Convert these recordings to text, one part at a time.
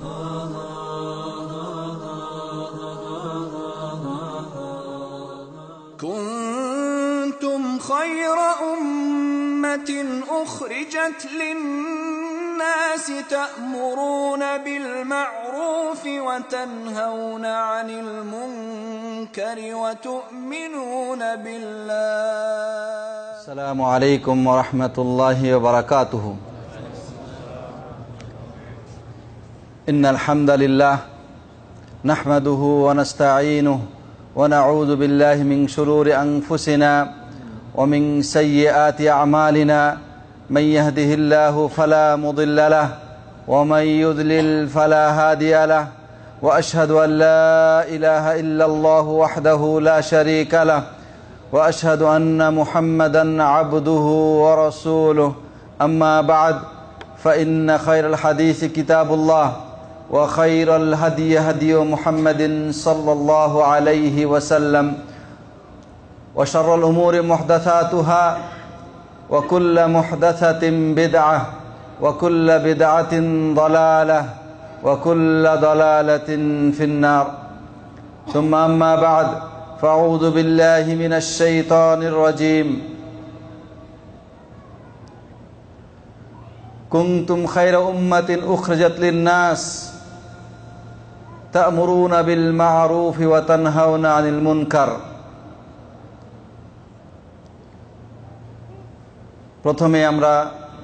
كنتم خير أمة أخرجت للناس تأمرون بالمعروف وتنهون عن المنكر وتؤمنون بالله السلام عليكم ورحمة الله وبركاته إن الحمد لله نحمده ونستعينه ونعوذ بالله من شرور أنفسنا ومن سيئات أعمالنا من يهده الله فلا مضل له ومن يذلل فلا هادي له وأشهد أن لا إله إلا الله وحده لا شريك له وأشهد أن محمدا عبده ورسوله أما بعد فإن خير الحديث كتاب الله وخير الهدي هدي محمد صلى الله عليه وسلم وشر الأمور محدثاتها وكل محدثة بدعة وكل بدعة ضلالة وكل ضلالة في النار ثم أما بعد فأعوذ بالله من الشيطان الرجيم كنتم خير أمة أخرجت للناس تأمرون بالمعروف وتنهون عن المنكر প্রথমে আমরা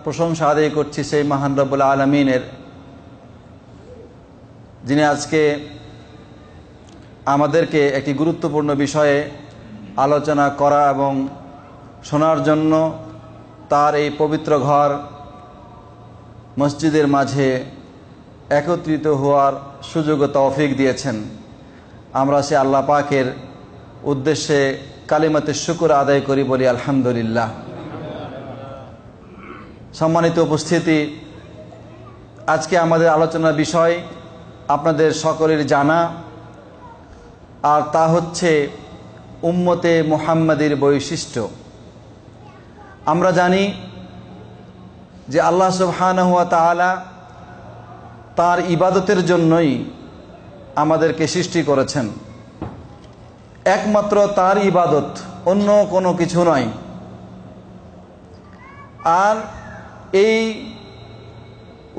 প্রশংসা আদায় করছি সেই মহান রব্বুল আলমিনের যিনি আজকে আমাদেরকে একটি গুরুত্বপূর্ণ বিষয়ে আলোচনা করা এবং শোনার জন্য তার এই পবিত্র ঘর মসজিদের মাঝে একত্রিত হওয়ার সুযোগ তৌফিক দিয়েছেন আমরা সে আল্লাহ পাকের উদ্দেশ্যে কালিমাতে শুকুর আদায় করি বলি আলহামদুলিল্লাহ সম্মানিত উপস্থিতি আজকে আমাদের আলোচনার বিষয় আপনাদের সকলের জানা আর তা হচ্ছে উম্মতে মোহাম্মদের বৈশিষ্ট্য আমরা জানি যে আল্লাহ সুবহান হুয়া তালা তার ইবাদতের জন্যই আমাদেরকে সৃষ্টি করেছেন একমাত্র তার ইবাদত অন্য কোনো কিছু নয় আর এই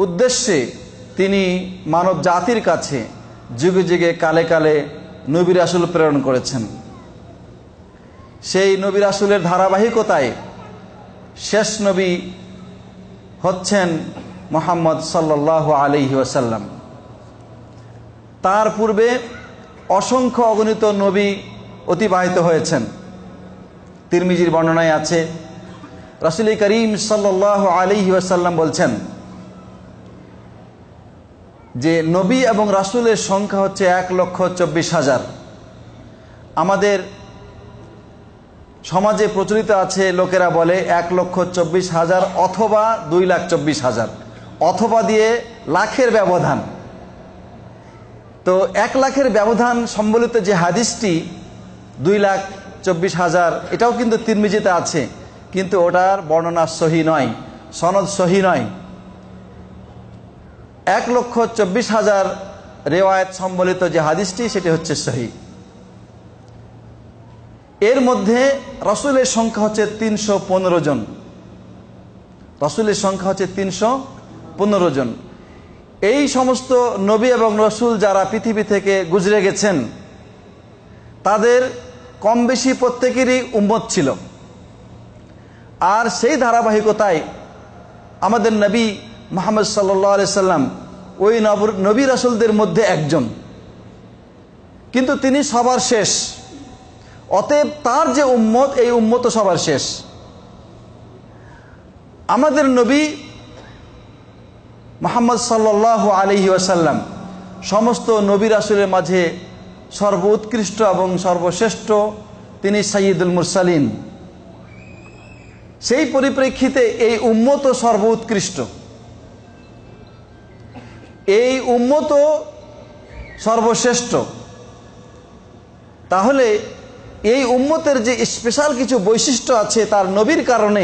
উদ্দেশ্যে তিনি মানব জাতির কাছে যুগে যুগে কালে কালে নবীর আসল প্রেরণ করেছেন সেই নবীর আসলের ধারাবাহিকতায় শেষ নবী হচ্ছেন মোহাম্মদ সাল্লাহ আলহি ওয়াসাল্লাম তার পূর্বে অসংখ্য অগণিত নবী অতিবাহিত হয়েছেন তিরমিজির বর্ণনায় আছে রসুল করিম সাল্লাহ আলহি ওয়াসাল্লাম বলছেন যে নবী এবং রাসুলের সংখ্যা হচ্ছে এক লক্ষ চব্বিশ হাজার আমাদের সমাজে প্রচলিত আছে লোকেরা বলে এক লক্ষ চব্বিশ হাজার অথবা দুই লাখ চব্বিশ হাজার অথবা দিয়ে লাখের ব্যবধান তো এক লাখের ব্যবধান সম্বলিত যে হাদিসটি দুই লাখ চব্বিশ হাজার এটাও কিন্তু তিনমিজিতে আছে কিন্তু ওটার বর্ণনা সহি নয় সনদ সহি নয় এক লক্ষ চব্বিশ হাজার রেওয়ায়ত সম্বলিত যে হাদিসটি সেটি হচ্ছে সহি এর মধ্যে রসুলের সংখ্যা হচ্ছে তিনশো পনেরো জন রসুলের সংখ্যা হচ্ছে তিনশো পনেরো জন এই সমস্ত নবী এবং রসুল যারা পৃথিবী থেকে গুজরে গেছেন তাদের কম বেশি প্রত্যেকেরই উম্মত ছিল আর সেই ধারাবাহিকতায় আমাদের নবী মোহাম্মদ সাল্লি সাল্লাম ওই নবী রাসুলদের মধ্যে একজন কিন্তু তিনি সবার শেষ অতএব তার যে উম্মত এই উম্মত সবার শেষ আমাদের নবী মোহাম্মদ সাল্লাহ আলহি আসাল্লাম সমস্ত নবীর আসলের মাঝে সর্বোৎকৃষ্ট এবং সর্বশ্রেষ্ঠ তিনি সাইয়দুল মুরসালিন সেই পরিপ্রেক্ষিতে এই উম্মত সর্বোৎকৃষ্ট এই উম্মত সর্বশ্রেষ্ঠ তাহলে এই উম্মতের যে স্পেশাল কিছু বৈশিষ্ট্য আছে তার নবীর কারণে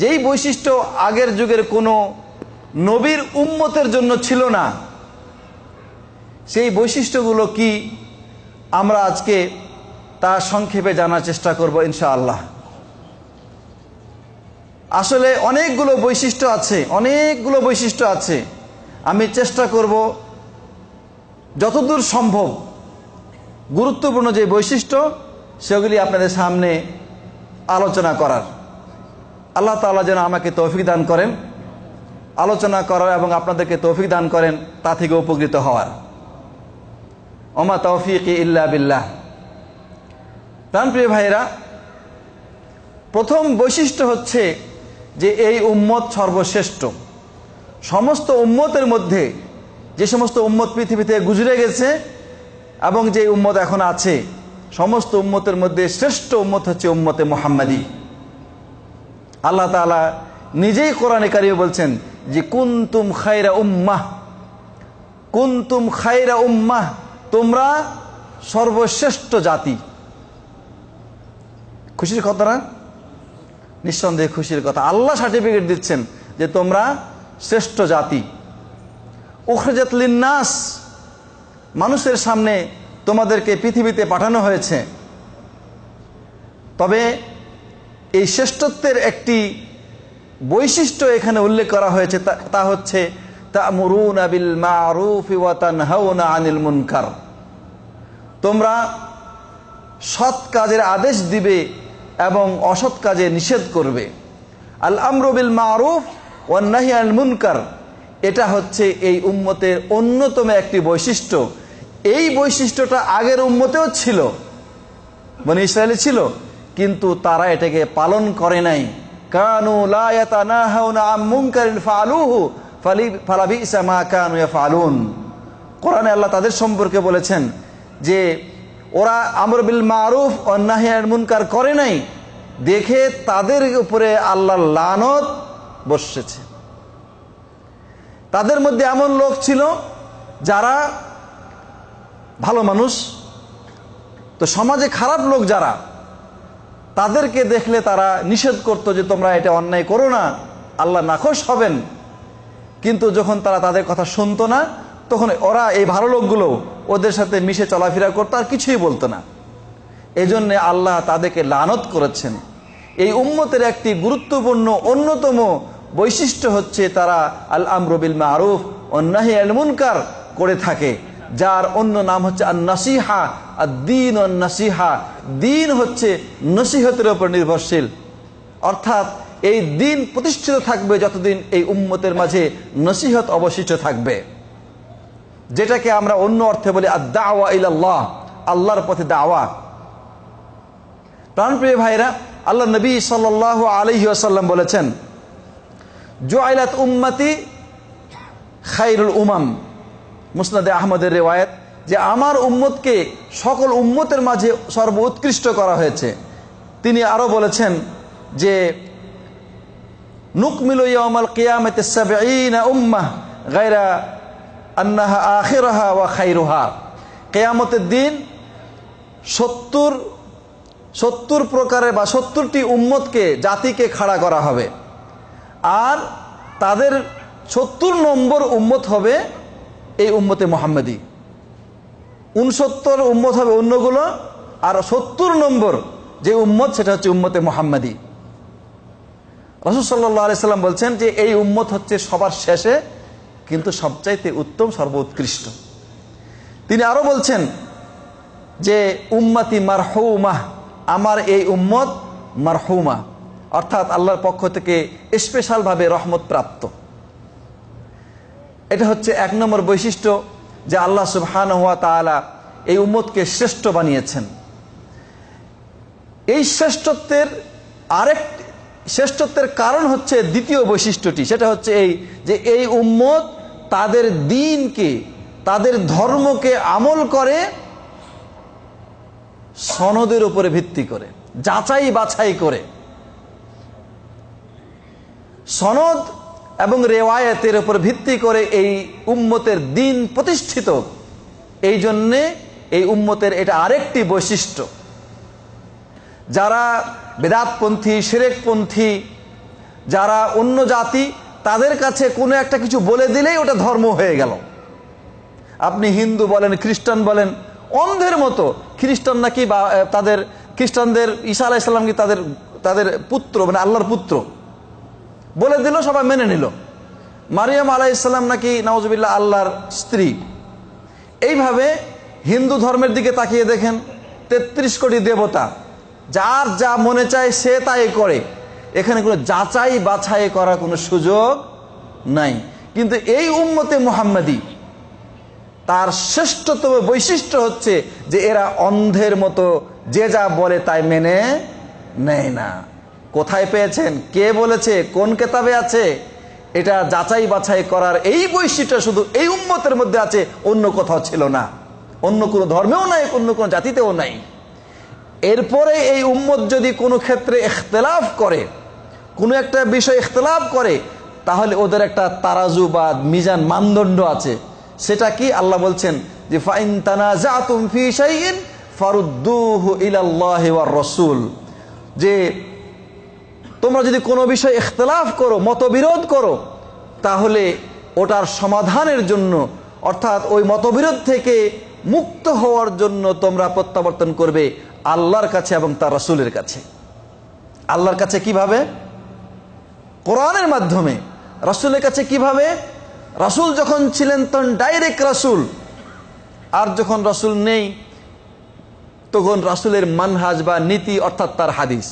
যেই বৈশিষ্ট্য আগের যুগের কোনো নবীর উম্মতের জন্য ছিল না সেই বৈশিষ্ট্যগুলো কি আমরা আজকে তা সংক্ষেপে জানার চেষ্টা করব ইনশাআল্লাহ আসলে অনেকগুলো বৈশিষ্ট্য আছে অনেকগুলো বৈশিষ্ট্য আছে আমি চেষ্টা করব যতদূর সম্ভব গুরুত্বপূর্ণ যে বৈশিষ্ট্য সেগুলি আপনাদের সামনে আলোচনা করার আল্লাহ তালা যেন আমাকে তৌফিক দান করেন আলোচনা করার এবং আপনাদেরকে তৌফিক দান করেন তা থেকে উপকৃত হওয়ার ওমা তৌফিক ইল্লা বিল্লাহ প্রাণপ্রিয় ভাইরা প্রথম বৈশিষ্ট্য হচ্ছে যে এই উম্মত সর্বশ্রেষ্ঠ সমস্ত উম্মতের মধ্যে যে সমস্ত উম্মত পৃথিবীতে গুজরে গেছে এবং যে উম্মত এখন আছে সমস্ত উম্মতের মধ্যে শ্রেষ্ঠ উম্মত হচ্ছে উম্মতে মোহাম্মদী আল্লাহ তালা নিজেই কোরআনে কারিমে বলছেন যে কুন্তুম খাইরা উম্মাহ কুন্তুম খাইরা উম্মাহ তোমরা সর্বশ্রেষ্ঠ জাতি খুশির কথা না নিঃসন্দেহে খুশির কথা আল্লাহ সার্টিফিকেট দিচ্ছেন যে তোমরা শ্রেষ্ঠ জাতি নাস মানুষের সামনে তোমাদেরকে পৃথিবীতে পাঠানো হয়েছে তবে এই শ্রেষ্ঠত্বের একটি বৈশিষ্ট্য এখানে উল্লেখ করা হয়েছে তা হচ্ছে তোমরা সৎ কাজের আদেশ দিবে এবং অসৎ কাজে নিষেধ করবে আল আমরবিল মারুফ ওয়ান্নাহি আল মুনকার এটা হচ্ছে এই উম্মতের অন্যতম একটি বৈশিষ্ট্য এই বৈশিষ্ট্যটা আগের উম্মতেও ছিল মানে ইসরায়েলে ছিল কিন্তু তারা এটাকে পালন করে নাই কানু ফালি ফালুন কোরআনে আল্লাহ তাদের সম্পর্কে বলেছেন যে ওরা আমর বিল মারুফ অন্যায় মুনকার করে নাই দেখে তাদের উপরে আল্লাহ লানত বসেছে তাদের মধ্যে এমন লোক ছিল যারা ভালো মানুষ তো সমাজে খারাপ লোক যারা তাদেরকে দেখলে তারা নিষেধ করত যে তোমরা এটা অন্যায় করো না আল্লাহ নাখোশ হবেন কিন্তু যখন তারা তাদের কথা শুনতো না তখন ওরা এই ভালো লোকগুলো ওদের সাথে মিশে চলাফেরা করতো আর কিছুই বলতো না এজন্য আল্লাহ তাদেরকে লানত করেছেন এই উম্মতের একটি গুরুত্বপূর্ণ অন্যতম বৈশিষ্ট্য হচ্ছে তারা আল আমরবিল মারুফ অন্যাহি আলমুনকার করে থাকে যার অন্য নাম হচ্ছে আর নাসিহা আর দিন ও নাসিহা দিন হচ্ছে নসিহতের উপর নির্ভরশীল অর্থাৎ এই দিন প্রতিষ্ঠিত থাকবে যতদিন এই উম্মতের মাঝে নসিহত অবশিষ্ট থাকবে যেটাকে আমরা অন্য অর্থে বলি আর ইল্লাহ আল্লাহর পথে দাওয়া প্রাণপ্রিয় ভাইরা আল্লাহ নবী সাল আলহি আসাল্লাম বলেছেন আইলাত উম্মতি খাইরুল উমাম মুসনাদে আহমদের রেওয়ায়ত যে আমার উম্মতকে সকল উম্মতের মাঝে সর্বোৎকৃষ্ট করা হয়েছে তিনি আরও বলেছেন যে নুকমিল ইয়ামাল কিয়ামতে সাবঈনা উম্মাহ গায়রা আন্নাহা আখিরহা ওয়া খাইরুহা কেয়ামতের দিন সত্তর সত্তর প্রকারের বা সত্তরটি উম্মতকে জাতিকে খাড়া করা হবে আর তাদের সত্তর নম্বর উম্মত হবে এই উম্মতে মোহাম্মদি উনসত্তর উম্মত হবে অন্যগুলো আর সত্তর নম্বর যে উম্মত সেটা হচ্ছে উম্মতে মোহাম্মদি রসুসাল্লা আলাইসাল্লাম বলছেন যে এই উম্মত হচ্ছে সবার শেষে কিন্তু সবচাইতে উত্তম সর্বোৎকৃষ্ট তিনি আরো বলছেন যে উম্মাতি হৌমাহ আমার এই উম্মত হৌমা অর্থাৎ আল্লাহর পক্ষ থেকে স্পেশালভাবে রহমত প্রাপ্ত এটা হচ্ছে এক নম্বর বৈশিষ্ট্য যে আল্লাহ সুবহান হওয়া তালা এই উম্মতকে শ্রেষ্ঠ বানিয়েছেন এই শ্রেষ্ঠত্বের আরেক শ্রেষ্ঠত্বের কারণ হচ্ছে দ্বিতীয় বৈশিষ্ট্যটি সেটা হচ্ছে এই যে এই উম্মত তাদের দিনকে তাদের ধর্মকে আমল করে সনদের উপরে ভিত্তি করে যাচাই বাছাই করে সনদ এবং রেওয়ায়তের উপর ভিত্তি করে এই উম্মতের দিন প্রতিষ্ঠিত এই জন্যে এই উম্মতের এটা আরেকটি বৈশিষ্ট্য যারা বেদাতপন্থী সেরেকপন্থী যারা অন্য জাতি তাদের কাছে কোনো একটা কিছু বলে দিলেই ওটা ধর্ম হয়ে গেল আপনি হিন্দু বলেন খ্রিস্টান বলেন অন্ধের মতো খ্রিস্টান নাকি বা তাদের খ্রিস্টানদের ঈশা আলাহিসাল্লাম কি তাদের তাদের পুত্র মানে আল্লাহর পুত্র বলে দিল সবাই মেনে নিল মারিয়াম আলাহ ইসলাম নাকি নওয়াজবিল্লা আল্লাহর স্ত্রী এইভাবে হিন্দু ধর্মের দিকে তাকিয়ে দেখেন ৩৩ কোটি দেবতা যার যা মনে চায় সে তাই করে এখানে কোনো যাচাই বাছাই করার কোনো সুযোগ নাই কিন্তু এই উম্মতে মোহাম্মদী তার শ্রেষ্ঠতম বৈশিষ্ট্য হচ্ছে যে এরা অন্ধের মতো যে যা বলে তাই মেনে নেয় না কোথায় পেয়েছেন কে বলেছে কোন কেতাবে আছে এটা যাচাই বাছাই করার এই বৈশিষ্ট্য শুধু এই উন্মতের মধ্যে আছে অন্য কোথাও ছিল না অন্য কোনো ধর্মেও নাই অন্য কোনো জাতিতেও নাই এরপরে এই উম্মত যদি কোনো ক্ষেত্রে এখতলাফ করে কোনো একটা বিষয় এখতলাফ করে তাহলে ওদের একটা তারাজু বা মিজান মানদণ্ড আছে সেটা কি আল্লাহ বলছেন যে ফাইন তানা ফারুদ্দুহ ইলাল্লাহ রসুল যে তোমরা যদি কোনো বিষয়ে ইখতলাফ করো মতবিরোধ করো তাহলে ওটার সমাধানের জন্য অর্থাৎ ওই মতবিরোধ থেকে মুক্ত হওয়ার জন্য তোমরা প্রত্যাবর্তন করবে আল্লাহর কাছে এবং তার রাসুলের কাছে আল্লাহর কাছে কিভাবে কোরআনের মাধ্যমে রাসুলের কাছে কিভাবে রাসুল যখন ছিলেন তখন ডাইরেক্ট রাসুল আর যখন রাসুল নেই তখন রাসুলের মানহাজ বা নীতি অর্থাৎ তার হাদিস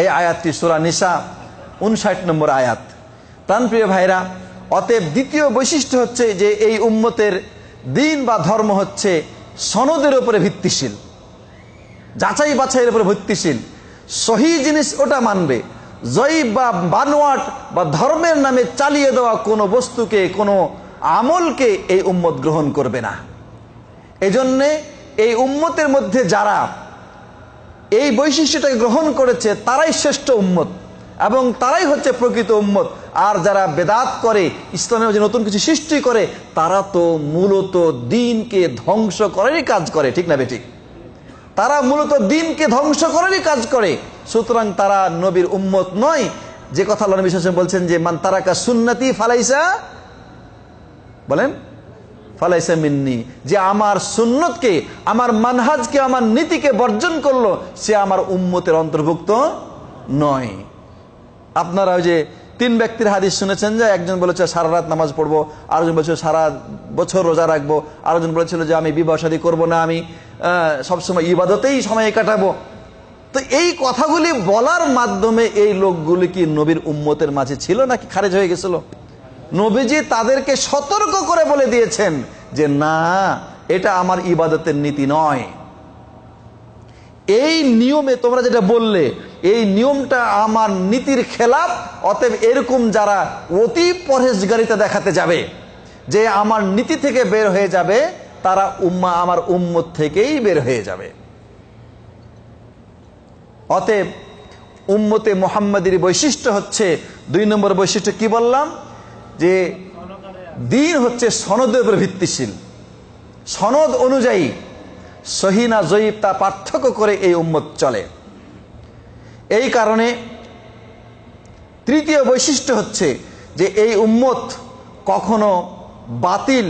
এই আয়াতটি সুরা নিসা উনষাট নম্বর আয়াত প্রিয় ভাইরা অতএব দ্বিতীয় বৈশিষ্ট্য হচ্ছে যে এই উম্মতের দিন বা ধর্ম হচ্ছে সনদের উপরে ভিত্তিশীল যাচাই বাছাইয়ের উপরে ভিত্তিশীল সহি জিনিস ওটা মানবে জয়ী বা বানোয়াট বা ধর্মের নামে চালিয়ে দেওয়া কোনো বস্তুকে কোনো আমলকে এই উম্মত গ্রহণ করবে না এজন্যে এই উম্মতের মধ্যে যারা এই বৈশিষ্ট্যটাকে গ্রহণ করেছে তারাই শ্রেষ্ঠ উম্মত এবং তারাই হচ্ছে প্রকৃত উম্মত আর যারা বেদাত করে ইসলামের যে নতুন কিছু সৃষ্টি করে তারা তো মূলত দিনকে ধ্বংস করারই কাজ করে ঠিক না বেটি তারা মূলত দিনকে ধ্বংস করারই কাজ করে সুতরাং তারা নবীর উম্মত নয় যে কথা আল্লাহ নবী বলছেন যে মান তারাকা সুন্নতি ফালাইসা বলেন ফালাইসা মিন্নি যে আমার সুন্নতকে আমার মানহাজকে আমার নীতিকে বর্জন করলো সে আমার উম্মতের অন্তর্ভুক্ত নয় আপনারা ওই যে তিন ব্যক্তির হাদিস শুনেছেন যে একজন বলেছে সারা রাত নামাজ পড়বো আরেকজন বলেছে সারা বছর রোজা রাখবো আরেকজন বলেছিল যে আমি বিবাহ সাদী করবো না আমি সবসময় ইবাদতেই সময় কাটাবো তো এই কথাগুলি বলার মাধ্যমে এই লোকগুলি কি নবীর উম্মতের মাঝে ছিল নাকি খারেজ হয়ে গেছিল নবীজি তাদেরকে সতর্ক করে বলে দিয়েছেন যে না এটা আমার ইবাদতের নীতি নয় এই নিয়মে তোমরা যেটা বললে এই নিয়মটা আমার নীতির খেলাপ অতএব এরকম যারা অতি পরেশগারিতা দেখাতে যাবে যে আমার নীতি থেকে বের হয়ে যাবে তারা উম্মা আমার উম্মত থেকেই বের হয়ে যাবে অতএব উম্মতে মোহাম্মদের বৈশিষ্ট্য হচ্ছে দুই নম্বর বৈশিষ্ট্য কি বললাম যে দিন হচ্ছে সনদের উপরে ভিত্তিশীল সনদ অনুযায়ী সহিনা জয়ীব তা পার্থক্য করে এই উম্মত চলে এই কারণে তৃতীয় বৈশিষ্ট্য হচ্ছে যে এই উম্মত কখনো বাতিল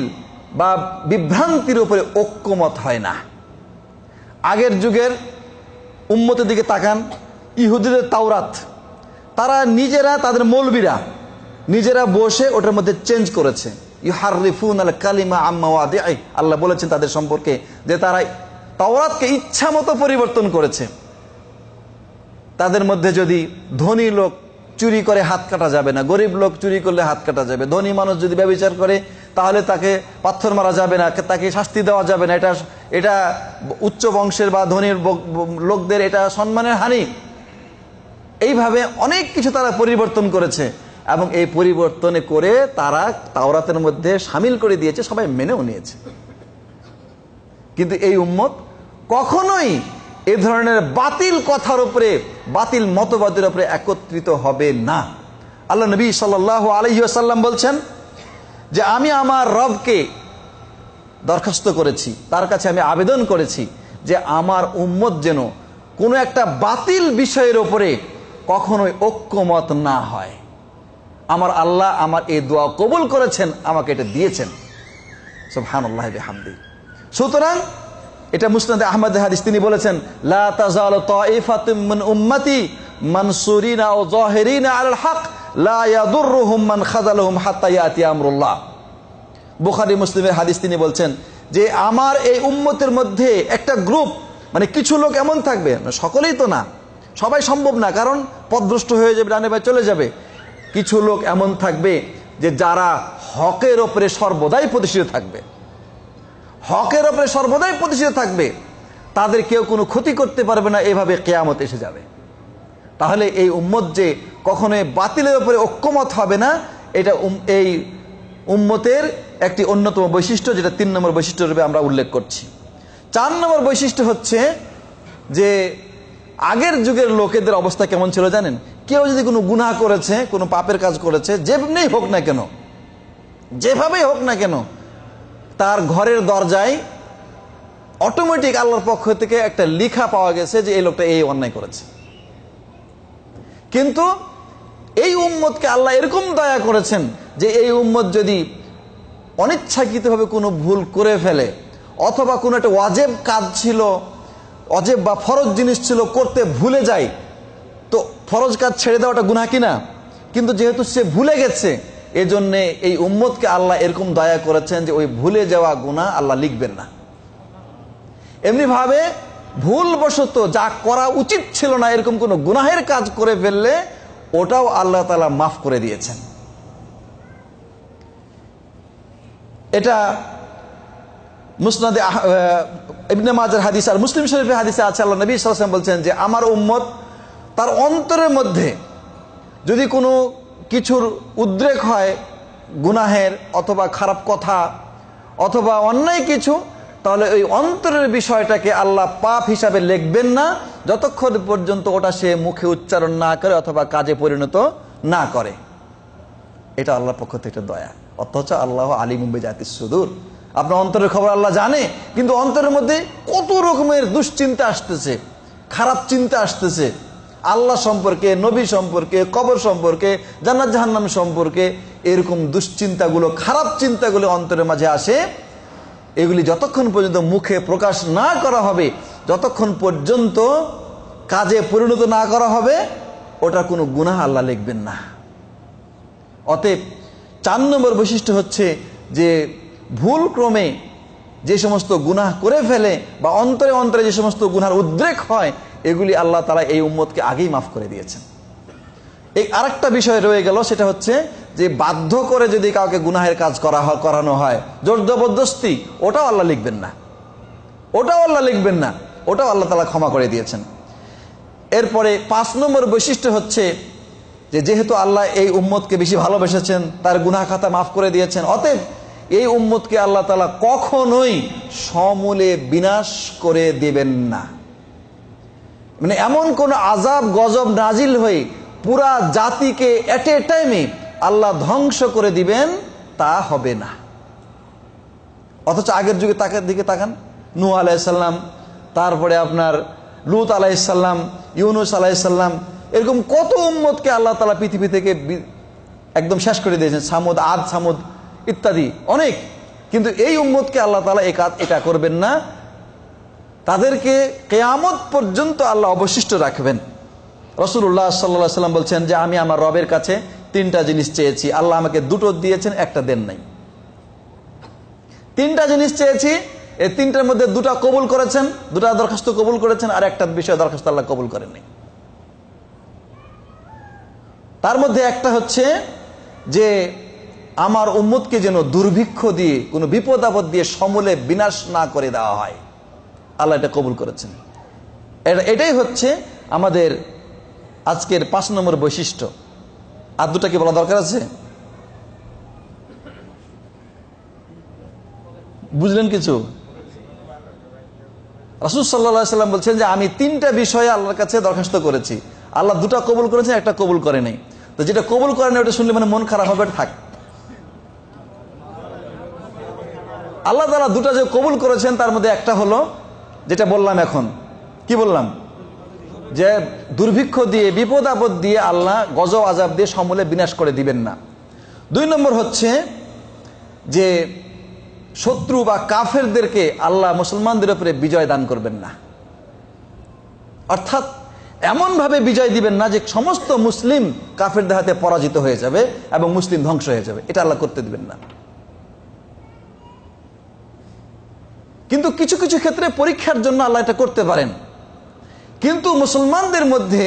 বা বিভ্রান্তির উপরে ঐক্যমত হয় না আগের যুগের উম্মতের দিকে তাকান ইহুদিদের তাওরাত তারা নিজেরা তাদের মৌলবীরা নিজেরা বসে ওটার মধ্যে চেঞ্জ করেছে কালিমা আল্লাহ বলেছেন তাদের সম্পর্কে যে তারা তাওরাতকে ইচ্ছা মতো পরিবর্তন করেছে তাদের মধ্যে যদি ধনী লোক চুরি করে হাত কাটা যাবে না গরিব লোক চুরি করলে হাত কাটা যাবে ধনী মানুষ যদি ব্যবচার করে তাহলে তাকে পাথর মারা যাবে না তাকে শাস্তি দেওয়া যাবে না এটা এটা উচ্চ বংশের বা ধনীর লোকদের এটা সম্মানের হানি এইভাবে অনেক কিছু তারা পরিবর্তন করেছে এবং এই পরিবর্তনে করে তারা তাওরাতের মধ্যে সামিল করে দিয়েছে সবাই মেনেও নিয়েছে কিন্তু এই উম্মত কখনোই এ ধরনের বাতিল কথার উপরে বাতিল মতবাদের উপরে একত্রিত হবে না আল্লাহ নবী সাল আলহ্লাম বলছেন যে আমি আমার রবকে দরখাস্ত করেছি তার কাছে আমি আবেদন করেছি যে আমার উম্মত যেন কোনো একটা বাতিল বিষয়ের ওপরে কখনোই ঐক্যমত না হয় আমার আল্লাহ আমার এই দোয়া কবুল করেছেন আমাকে এটা দিয়েছেন হান আল্লাহ হামদি সুতরাং এটা মুসনাদ আহমদ হাদিস তিনি বলেছেন লা মানসুরিনা ও মুসলিমের তিনি বলছেন যে আমার এই উম্মতের মধ্যে একটা গ্রুপ মানে কিছু লোক এমন থাকবে সকলেই তো না সবাই সম্ভব না কারণ পদ্রষ্ট হয়ে যাবে ডানে ভাই চলে যাবে কিছু লোক এমন থাকবে যে যারা হকের ওপরে সর্বদাই প্রতিষ্ঠিত থাকবে হকের ওপরে সর্বদাই প্রতিষ্ঠিত থাকবে তাদের কেউ কোনো ক্ষতি করতে পারবে না এভাবে কেয়ামত এসে যাবে তাহলে এই উম্মত যে কখনোই বাতিলের ওপরে ঐক্যমত হবে না এটা এই উম্মতের একটি অন্যতম বৈশিষ্ট্য যেটা তিন নম্বর বৈশিষ্ট্য রূপে আমরা উল্লেখ করছি চার নম্বর বৈশিষ্ট্য হচ্ছে যে আগের যুগের লোকেদের অবস্থা কেমন ছিল জানেন কেউ যদি কোনো গুনা করেছে কোনো পাপের কাজ করেছে যেমনি হোক না কেন যেভাবেই হোক না কেন তার ঘরের দরজায় অটোমেটিক আল্লাহর পক্ষ থেকে একটা লিখা পাওয়া গেছে যে এই লোকটা এই অন্যায় করেছে কিন্তু এই উম্মতকে আল্লাহ এরকম দয়া করেছেন যে এই উম্মত যদি অনিচ্ছাকৃতভাবে কোনো ভুল করে ফেলে অথবা কোনো একটা অজেব কাজ ছিল অজেব বা ফরজ জিনিস ছিল করতে ভুলে যায় তো ফরজ কাজ ছেড়ে দেওয়াটা গুনা কিনা কিন্তু যেহেতু সে ভুলে গেছে এজন্য এই উম্মতকে আল্লাহ এরকম দয়া করেছেন যে ওই ভুলে যাওয়া গুণা আল্লাহ লিখবেন না এমনিভাবে ভুলবশত যা করা উচিত ছিল না এরকম কোনো গুনাহের কাজ করে ফেললে ওটাও আল্লাহ তালা মাফ করে দিয়েছেন এটা মুসনাদে মাজার হাদিস আর মুসলিম শরীফের হাদিসে আছে আল্লাহ নবী সাল্লাম বলছেন যে আমার উম্মত তার অন্তরের মধ্যে যদি কোনো কিছুর উদ্রেক হয় গুনাহের অথবা খারাপ কথা অথবা অন্যায় কিছু তাহলে ওই অন্তরের বিষয়টাকে আল্লাহ পাপ হিসাবে লিখবেন না যতক্ষণ পর্যন্ত ওটা সে মুখে উচ্চারণ না করে অথবা কাজে পরিণত না করে এটা আল্লাহর পক্ষ থেকে দয়া অথচ আল্লাহ আলী জাতির সুদূর আপনার অন্তরের খবর আল্লাহ জানে কিন্তু অন্তরের মধ্যে কত রকমের দুশ্চিন্তা আসতেছে খারাপ চিন্তা আসতেছে আল্লাহ সম্পর্কে নবী সম্পর্কে কবর সম্পর্কে জান্নাত জাহান্নাম সম্পর্কে এরকম দুশ্চিন্তাগুলো খারাপ চিন্তাগুলো অন্তরের মাঝে আসে এগুলি যতক্ষণ পর্যন্ত মুখে প্রকাশ না করা হবে যতক্ষণ পর্যন্ত কাজে পরিণত না করা হবে ওটা কোনো গুনাহ আল্লাহ লিখবেন না অতএব চার নম্বর বৈশিষ্ট্য হচ্ছে যে ভুল ক্রমে যে সমস্ত গুনাহ করে ফেলে বা অন্তরে অন্তরে যে সমস্ত গুনার উদ্রেক হয় এগুলি আল্লাহ তারা এই উম্মতকে আগেই মাফ করে দিয়েছেন এই আরেকটা বিষয় রয়ে গেল সেটা হচ্ছে যে বাধ্য করে যদি কাউকে গুনাহের কাজ করা হয় করানো হয় জোর জবরদস্তি ওটাও আল্লাহ লিখবেন না ওটাও আল্লাহ লিখবেন না ওটাও আল্লাহ তালা ক্ষমা করে দিয়েছেন এরপরে পাঁচ নম্বর বৈশিষ্ট্য হচ্ছে যে যেহেতু আল্লাহ এই উম্মতকে বেশি ভালোবেসেছেন তার গুনাহ খাতা মাফ করে দিয়েছেন অতএব এই উম্মতকে আল্লাহ তালা কখনোই সমূলে বিনাশ করে দেবেন না মানে এমন কোন আজাব গজব নাজিল হয়ে পুরা জাতিকে এট এ টাইমে আল্লাহ ধ্বংস করে দিবেন তা হবে না অথচ আগের যুগে তাকে দিকে তাকান নু আলাইসাল্লাম তারপরে আপনার লুত আলাইসাল্লাম ইউনুস আলাইসাল্লাম এরকম কত উম্মতকে আল্লাহ তালা পৃথিবী থেকে একদম শেষ করে দিয়েছেন সামুদ আদ সামুদ ইত্যাদি অনেক কিন্তু এই উম্মতকে আল্লাহ তালা এ এটা করবেন না তাদেরকে কেয়ামত পর্যন্ত আল্লাহ অবশিষ্ট রাখবেন রসুল্লাহ সাল্লাম বলছেন যে আমি আমার রবের কাছে তিনটা জিনিস চেয়েছি আল্লাহ আমাকে দুটো দিয়েছেন একটা দেন নাই তিনটা জিনিস চেয়েছি এই তিনটার মধ্যে দুটা কবুল করেছেন দুটা দরখাস্ত কবুল করেছেন আর একটা বিষয় দরখাস্ত আল্লাহ কবুল করেননি তার মধ্যে একটা হচ্ছে যে আমার উম্মুদকে যেন দুর্ভিক্ষ দিয়ে কোনো বিপদ আপদ দিয়ে সমূলে বিনাশ না করে দেওয়া হয় আল্লাহ এটা কবুল করেছেন এটাই হচ্ছে আমাদের আজকের পাঁচ নম্বর বৈশিষ্ট্য আর দুটা কি বলা দরকার আছে বুঝলেন কিছু রাসুল সাল্লা সাল্লাম বলছেন যে আমি তিনটা বিষয়ে আল্লাহর কাছে দরখাস্ত করেছি আল্লাহ দুটা কবুল করেছেন একটা কবুল করে নাই তো যেটা কবুল করে নাই ওটা শুনলে মানে মন খারাপ হবে থাক আল্লাহ তারা দুটা যে কবুল করেছেন তার মধ্যে একটা হলো যেটা বললাম এখন কি বললাম যে দুর্ভিক্ষ দিয়ে বিপদ আপদ দিয়ে আল্লাহ গজ আজাব দিয়ে সমলে বিনাশ করে দিবেন না দুই নম্বর হচ্ছে যে শত্রু বা কাফেরদেরকে আল্লাহ মুসলমানদের উপরে বিজয় দান করবেন না অর্থাৎ এমনভাবে বিজয় দিবেন না যে সমস্ত মুসলিম কাফেরদের হাতে পরাজিত হয়ে যাবে এবং মুসলিম ধ্বংস হয়ে যাবে এটা আল্লাহ করতে দিবেন না কিন্তু কিছু কিছু ক্ষেত্রে পরীক্ষার জন্য আল্লাহ এটা করতে পারেন কিন্তু মুসলমানদের মধ্যে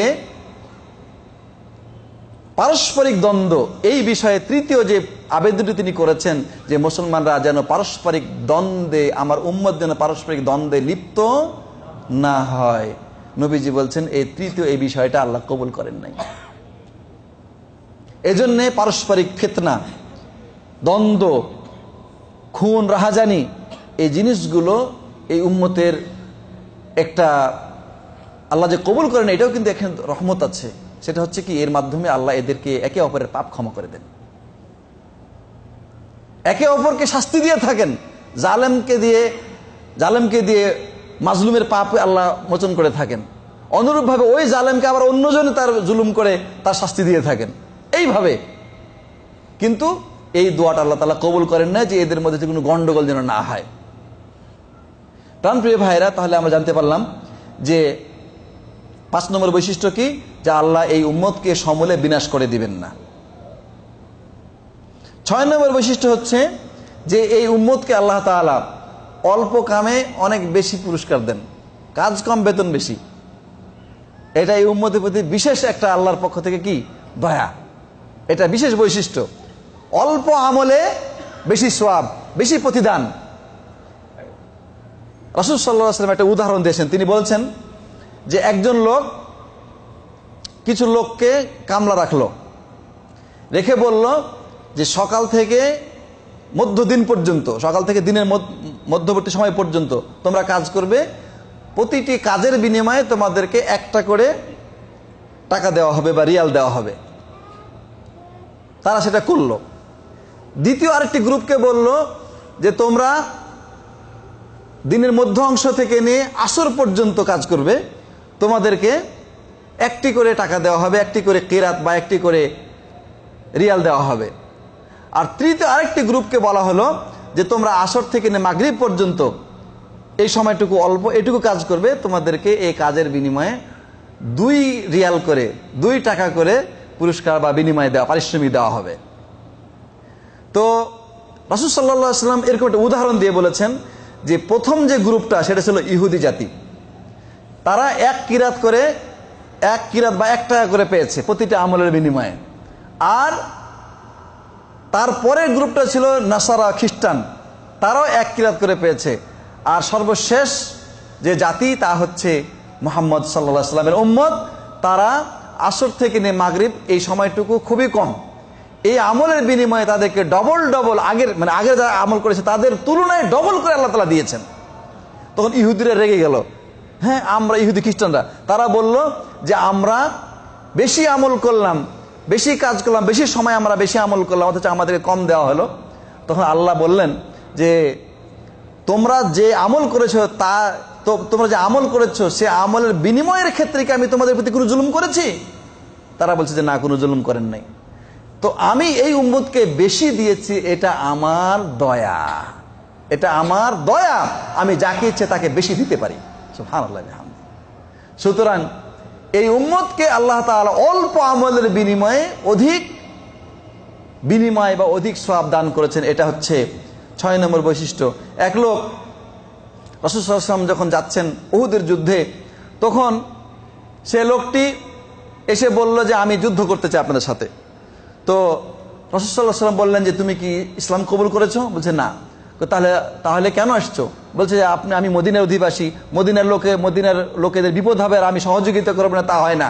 পারস্পরিক দ্বন্দ্ব এই বিষয়ে তৃতীয় যে আবেদনটি তিনি করেছেন যে মুসলমানরা যেন পারস্পরিক দ্বন্দ্বে আমার উম্মত যেন পারস্পরিক দ্বন্দ্বে লিপ্ত না হয় নবীজি বলছেন এই তৃতীয় এই বিষয়টা আল্লাহ কবুল করেন নাই এজন্যে পারস্পরিক ফেতনা দ্বন্দ্ব খুন রাহাজানি এই জিনিসগুলো এই উম্মতের একটা আল্লাহ যে কবুল করেন এটাও কিন্তু এখানে রহমত আছে সেটা হচ্ছে কি এর মাধ্যমে আল্লাহ এদেরকে একে অপরের পাপ ক্ষমা করে দেন একে অপরকে শাস্তি দিয়ে থাকেন জালেমকে দিয়ে জালেমকে দিয়ে মাজলুমের পাপ আল্লাহ মোচন করে থাকেন অনুরূপভাবে ওই জালেমকে আবার অন্যজনে তার জুলুম করে তার শাস্তি দিয়ে থাকেন এইভাবে কিন্তু এই দোয়াটা আল্লাহ তালা কবুল করেন না যে এদের মধ্যে কোনো গন্ডগোল যেন না হয় প্রাণপ্রিয় ভাইরা তাহলে আমরা জানতে পারলাম যে পাঁচ নম্বর বৈশিষ্ট্য কি যে আল্লাহ এই উম্মতকে সমলে বিনাশ করে দিবেন না ছয় নম্বর বৈশিষ্ট্য হচ্ছে যে এই উম্মতকে আল্লাহ তালা অল্প কামে অনেক বেশি পুরস্কার দেন কাজ কম বেতন বেশি এটা এই উম্মতের প্রতি বিশেষ একটা আল্লাহর পক্ষ থেকে কি দয়া এটা বিশেষ বৈশিষ্ট্য অল্প আমলে বেশি সোয়াব বেশি প্রতিদান রসুল সাল্লাম আসলাম একটা উদাহরণ দিয়েছেন তিনি বলছেন যে একজন লোক কিছু লোককে কামলা রাখলো রেখে বলল যে সকাল থেকে মধ্যদিন পর্যন্ত সকাল থেকে দিনের মধ্যবর্তী সময় পর্যন্ত তোমরা কাজ করবে প্রতিটি কাজের বিনিময়ে তোমাদেরকে একটা করে টাকা দেওয়া হবে বা রিয়াল দেওয়া হবে তারা সেটা করল দ্বিতীয় আরেকটি গ্রুপকে বলল যে তোমরা দিনের মধ্য অংশ থেকে নিয়ে আসর পর্যন্ত কাজ করবে তোমাদেরকে একটি করে টাকা দেওয়া হবে একটি করে কেরাত বা একটি করে রিয়াল দেওয়া হবে আর তৃতীয় আরেকটি গ্রুপকে বলা হলো যে তোমরা আসর থেকে নিয়ে মাগরীব পর্যন্ত এই সময়টুকু অল্প এটুকু কাজ করবে তোমাদেরকে এই কাজের বিনিময়ে দুই রিয়াল করে দুই টাকা করে পুরস্কার বা বিনিময় দেওয়া পারিশ্রমিক দেওয়া হবে তো রাসুল সাল্লাহ সাল্লাম এরকম একটা উদাহরণ দিয়ে বলেছেন যে প্রথম যে গ্রুপটা সেটা ছিল ইহুদি জাতি তারা এক কিরাত করে এক কিরাত বা এক টাকা করে পেয়েছে প্রতিটা আমলের বিনিময়ে আর তারপরের গ্রুপটা ছিল নাসারা খ্রিস্টান তারাও এক কিরাত করে পেয়েছে আর সর্বশেষ যে জাতি তা হচ্ছে মোহাম্মদ সাল্লা সাল্লামের উম্মত তারা আসর থেকে নে মাগরীব এই সময়টুকু খুবই কম এই আমলের বিনিময়ে তাদেরকে ডবল ডবল আগের মানে আগের যারা আমল করেছে তাদের তুলনায় ডবল করে আল্লাহ তালা দিয়েছেন তখন ইহুদিরা রেগে গেল হ্যাঁ আমরা ইহুদি খ্রিস্টানরা তারা বলল যে আমরা বেশি আমল করলাম বেশি কাজ করলাম বেশি সময় আমরা বেশি আমল করলাম অথচ আমাদেরকে কম দেওয়া হলো তখন আল্লাহ বললেন যে তোমরা যে আমল করেছো তা তোমরা যে আমল করেছো সে আমলের বিনিময়ের ক্ষেত্রে কি আমি তোমাদের প্রতি কোনো জুলুম করেছি তারা বলছে যে না কোনো জুলুম করেন নাই তো আমি এই উম্মুদকে বেশি দিয়েছি এটা আমার দয়া এটা আমার দয়া আমি যাকে ইচ্ছে তাকে বেশি দিতে পারি সুতরাং এই উম্মতকে আল্লাহ তালা অল্প আমলের বিনিময়ে অধিক বিনিময় বা অধিক সব দান করেছেন এটা হচ্ছে ছয় নম্বর বৈশিষ্ট্য এক লোক রসুসম যখন যাচ্ছেন উহুদের যুদ্ধে তখন সে লোকটি এসে বলল যে আমি যুদ্ধ করতে চাই আপনাদের সাথে তো রসদাল্লাহ সাল্লাম বললেন যে তুমি কি ইসলাম কবুল করেছো বলছে না তাহলে তাহলে কেন আসছো বলছে যে আপনি আমি মদিনার অধিবাসী মদিনার লোকে মদিনার লোকেদের বিপদ হবে আর আমি সহযোগিতা করবো না তা হয় না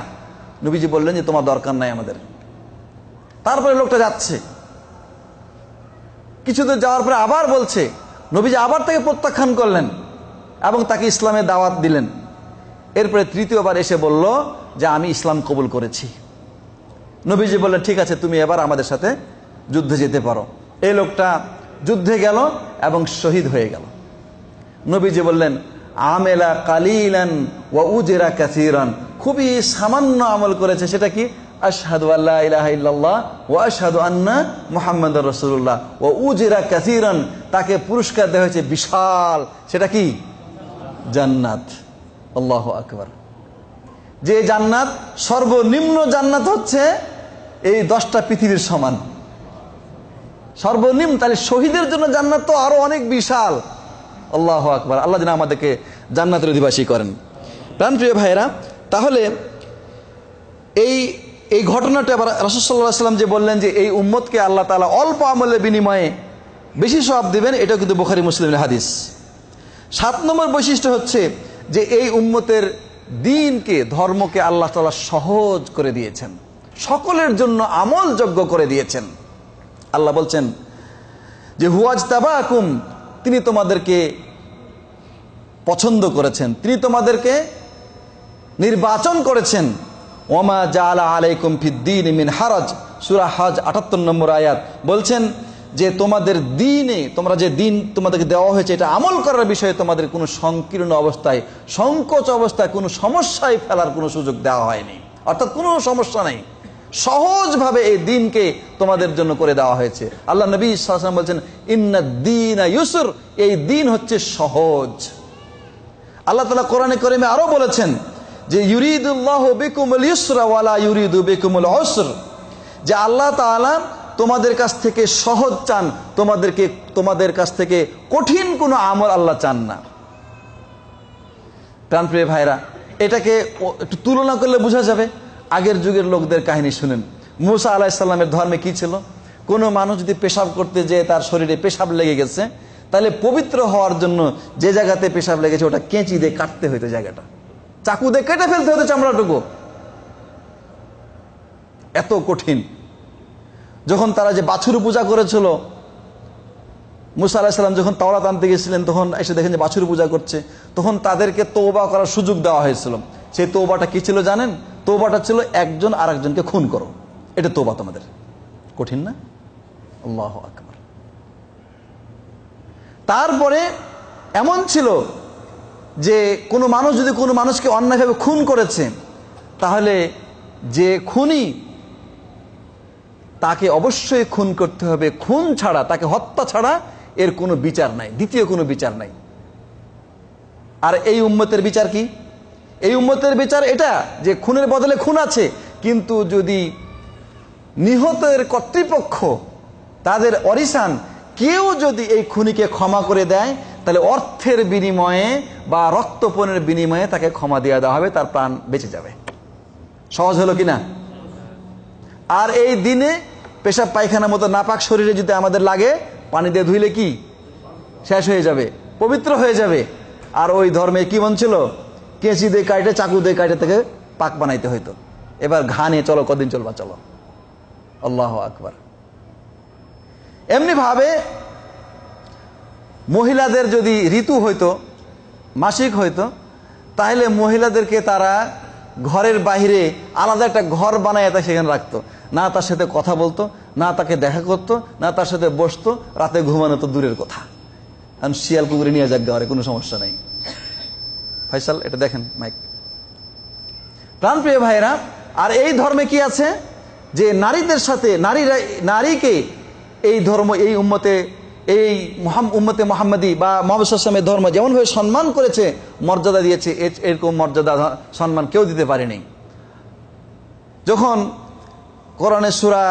নবীজি বললেন যে তোমার দরকার নাই আমাদের তারপরে লোকটা যাচ্ছে কিছু দূর যাওয়ার পরে আবার বলছে নবীজি আবার তাকে প্রত্যাখ্যান করলেন এবং তাকে ইসলামের দাওয়াত দিলেন এরপরে তৃতীয়বার এসে বলল যে আমি ইসলাম কবুল করেছি নবীজি বললেন ঠিক আছে তুমি এবার আমাদের সাথে যুদ্ধে যেতে পারো এই লোকটা যুদ্ধে গেল এবং শহীদ হয়ে গেল নবীজি বললেন আমেলা কালিলান ওয়া উজেরা কাসিরান খুবই সামান্য আমল করেছে সেটা কি আশহাদু আল্লাহ ইলাহা ইল্লাল্লাহ ওয়া আশহাদু আন্না মুহাম্মাদুর রাসূলুল্লাহ ওয়া উজেরা কাসীরান তাকে পুরস্কার দেওয়া হয়েছে বিশাল সেটা কি জান্নাত আল্লাহু আকবার যে জান্নাত সর্বনিম্ন জান্নাত হচ্ছে এই দশটা পৃথিবীর সমান সর্বনিম্ন তাহলে শহীদের জন্য জান্নাত তো আরো অনেক বিশাল আল্লাহ আকবর আল্লাহ যেন আমাদেরকে জান্নাতের অধিবাসী করেন প্রাণপ্রিয় ভাইয়েরা তাহলে এই এই ঘটনাটা আবার সাল্লাম যে বললেন যে এই উম্মতকে আল্লাহ তালা অল্প আমলের বিনিময়ে বেশি সব দেবেন এটা কিন্তু বুখারি মুসলিমের হাদিস সাত নম্বর বৈশিষ্ট্য হচ্ছে যে এই উম্মতের দিনকে ধর্মকে আল্লাহ তালা সহজ করে দিয়েছেন সকলের জন্য আমল যোগ্য করে দিয়েছেন আল্লাহ বলছেন যে হুয়াজ তাবাকুম তিনি তোমাদেরকে পছন্দ করেছেন তিনি তোমাদেরকে নির্বাচন করেছেন ওমা জালা আলাইকুম ফিদ্দিন মিন হারাজ সুরা হাজ আটাত্তর নম্বর আয়াত বলছেন যে তোমাদের দিনে তোমরা যে দিন তোমাদেরকে দেওয়া হয়েছে এটা আমল করার বিষয়ে তোমাদের কোনো সংকীর্ণ অবস্থায় সংকোচ অবস্থায় কোনো সমস্যায় ফেলার কোনো সুযোগ দেওয়া হয়নি অর্থাৎ কোনো সমস্যা নেই সহজভাবে এই দিনকে তোমাদের জন্য করে দেওয়া হয়েছে আল্লাহ নবী ইসলাম বলছেন ইন্না দিন ইউসুর এই দিন হচ্ছে সহজ আল্লাহ তালা কোরআনে করিমে আরো বলেছেন যে ইউরিদুল্লাহ বেকুমল ইউসরাওয়ালা ইউরিদু বেকুমল অসর যে আল্লাহ তালা তোমাদের কাছ থেকে সহজ চান তোমাদেরকে তোমাদের কাছ থেকে কঠিন কোনো আমল আল্লাহ চান না প্রাণপ্রিয় ভাইরা এটাকে একটু তুলনা করলে বোঝা যাবে আগের যুগের লোকদের কাহিনী শুনেন মুসা আলাহিসাল্লামের ধর্মে কি ছিল কোনো মানুষ যদি পেশাব করতে যেয়ে তার শরীরে পেশাব লেগে গেছে তাহলে পবিত্র হওয়ার জন্য যে জায়গাতে পেশাব লেগেছে ওটা কেঁচি দিয়ে কাটতে হইতো জায়গাটা চাকু দিয়ে কেটে ফেলতে হতো চামড়াটুকু এত কঠিন যখন তারা যে বাছুর পূজা করেছিল মুসা আলাহিসাল্লাম যখন তাওলা আনতে গেছিলেন তখন এসে দেখেন যে বাছুর পূজা করছে তখন তাদেরকে তৌবা করার সুযোগ দেওয়া হয়েছিল সেই তৌবাটা কি ছিল জানেন তোবাটা ছিল একজন আর একজনকে খুন করো এটা তোবা তোমাদের কঠিন না আল্লাহ আকবর তারপরে এমন ছিল যে কোনো মানুষ যদি কোনো মানুষকে অন্যায়ভাবে খুন করেছে তাহলে যে খুনি তাকে অবশ্যই খুন করতে হবে খুন ছাড়া তাকে হত্যা ছাড়া এর কোনো বিচার নাই দ্বিতীয় কোনো বিচার নাই আর এই উম্মতের বিচার কি এই উম্মতের বিচার এটা যে খুনের বদলে খুন আছে কিন্তু যদি নিহতের কর্তৃপক্ষ তাদের অরিসান কেউ যদি এই খুনিকে ক্ষমা করে দেয় তাহলে অর্থের বিনিময়ে বা রক্তপণের বিনিময়ে তাকে ক্ষমা দিয়ে দেওয়া হবে তার প্রাণ বেঁচে যাবে সহজ হলো কিনা আর এই দিনে পেশাব পায়খানা মতো নাপাক শরীরে যদি আমাদের লাগে পানি দিয়ে ধুইলে কি শেষ হয়ে যাবে পবিত্র হয়ে যাবে আর ওই ধর্মে কি মন ছিল কেঁচি দিয়ে কাটে চাকু দিয়ে কাটে থেকে পাক বানাইতে হইতো এবার ঘা নিয়ে চলো কদিন চলবা চলো আল্লাহ আকবার এমনি ভাবে মহিলাদের যদি ঋতু হইতো মাসিক হইতো তাহলে মহিলাদেরকে তারা ঘরের বাহিরে আলাদা একটা ঘর বানায় তা সেখানে রাখতো না তার সাথে কথা বলতো না তাকে দেখা করতো না তার সাথে বসতো রাতে ঘুমানো তো দূরের কথা কারণ শিয়াল কুকুরে নিয়ে যাক গাওয়ারে কোনো সমস্যা নেই ফাইসাল এটা দেখেন মাইক প্রাণপ্রিয় ভাইরা আর এই ধর্মে কি আছে যে নারীদের সাথে নারীরা নারীকে এই ধর্ম এই উম্মতে এই উম্মতে মোহাম্মদি বা মোহাম্মদের ধর্ম যেমনভাবে সম্মান করেছে মর্যাদা দিয়েছে এরকম মর্যাদা সম্মান কেউ দিতে পারেনি যখন করণেশ্বরা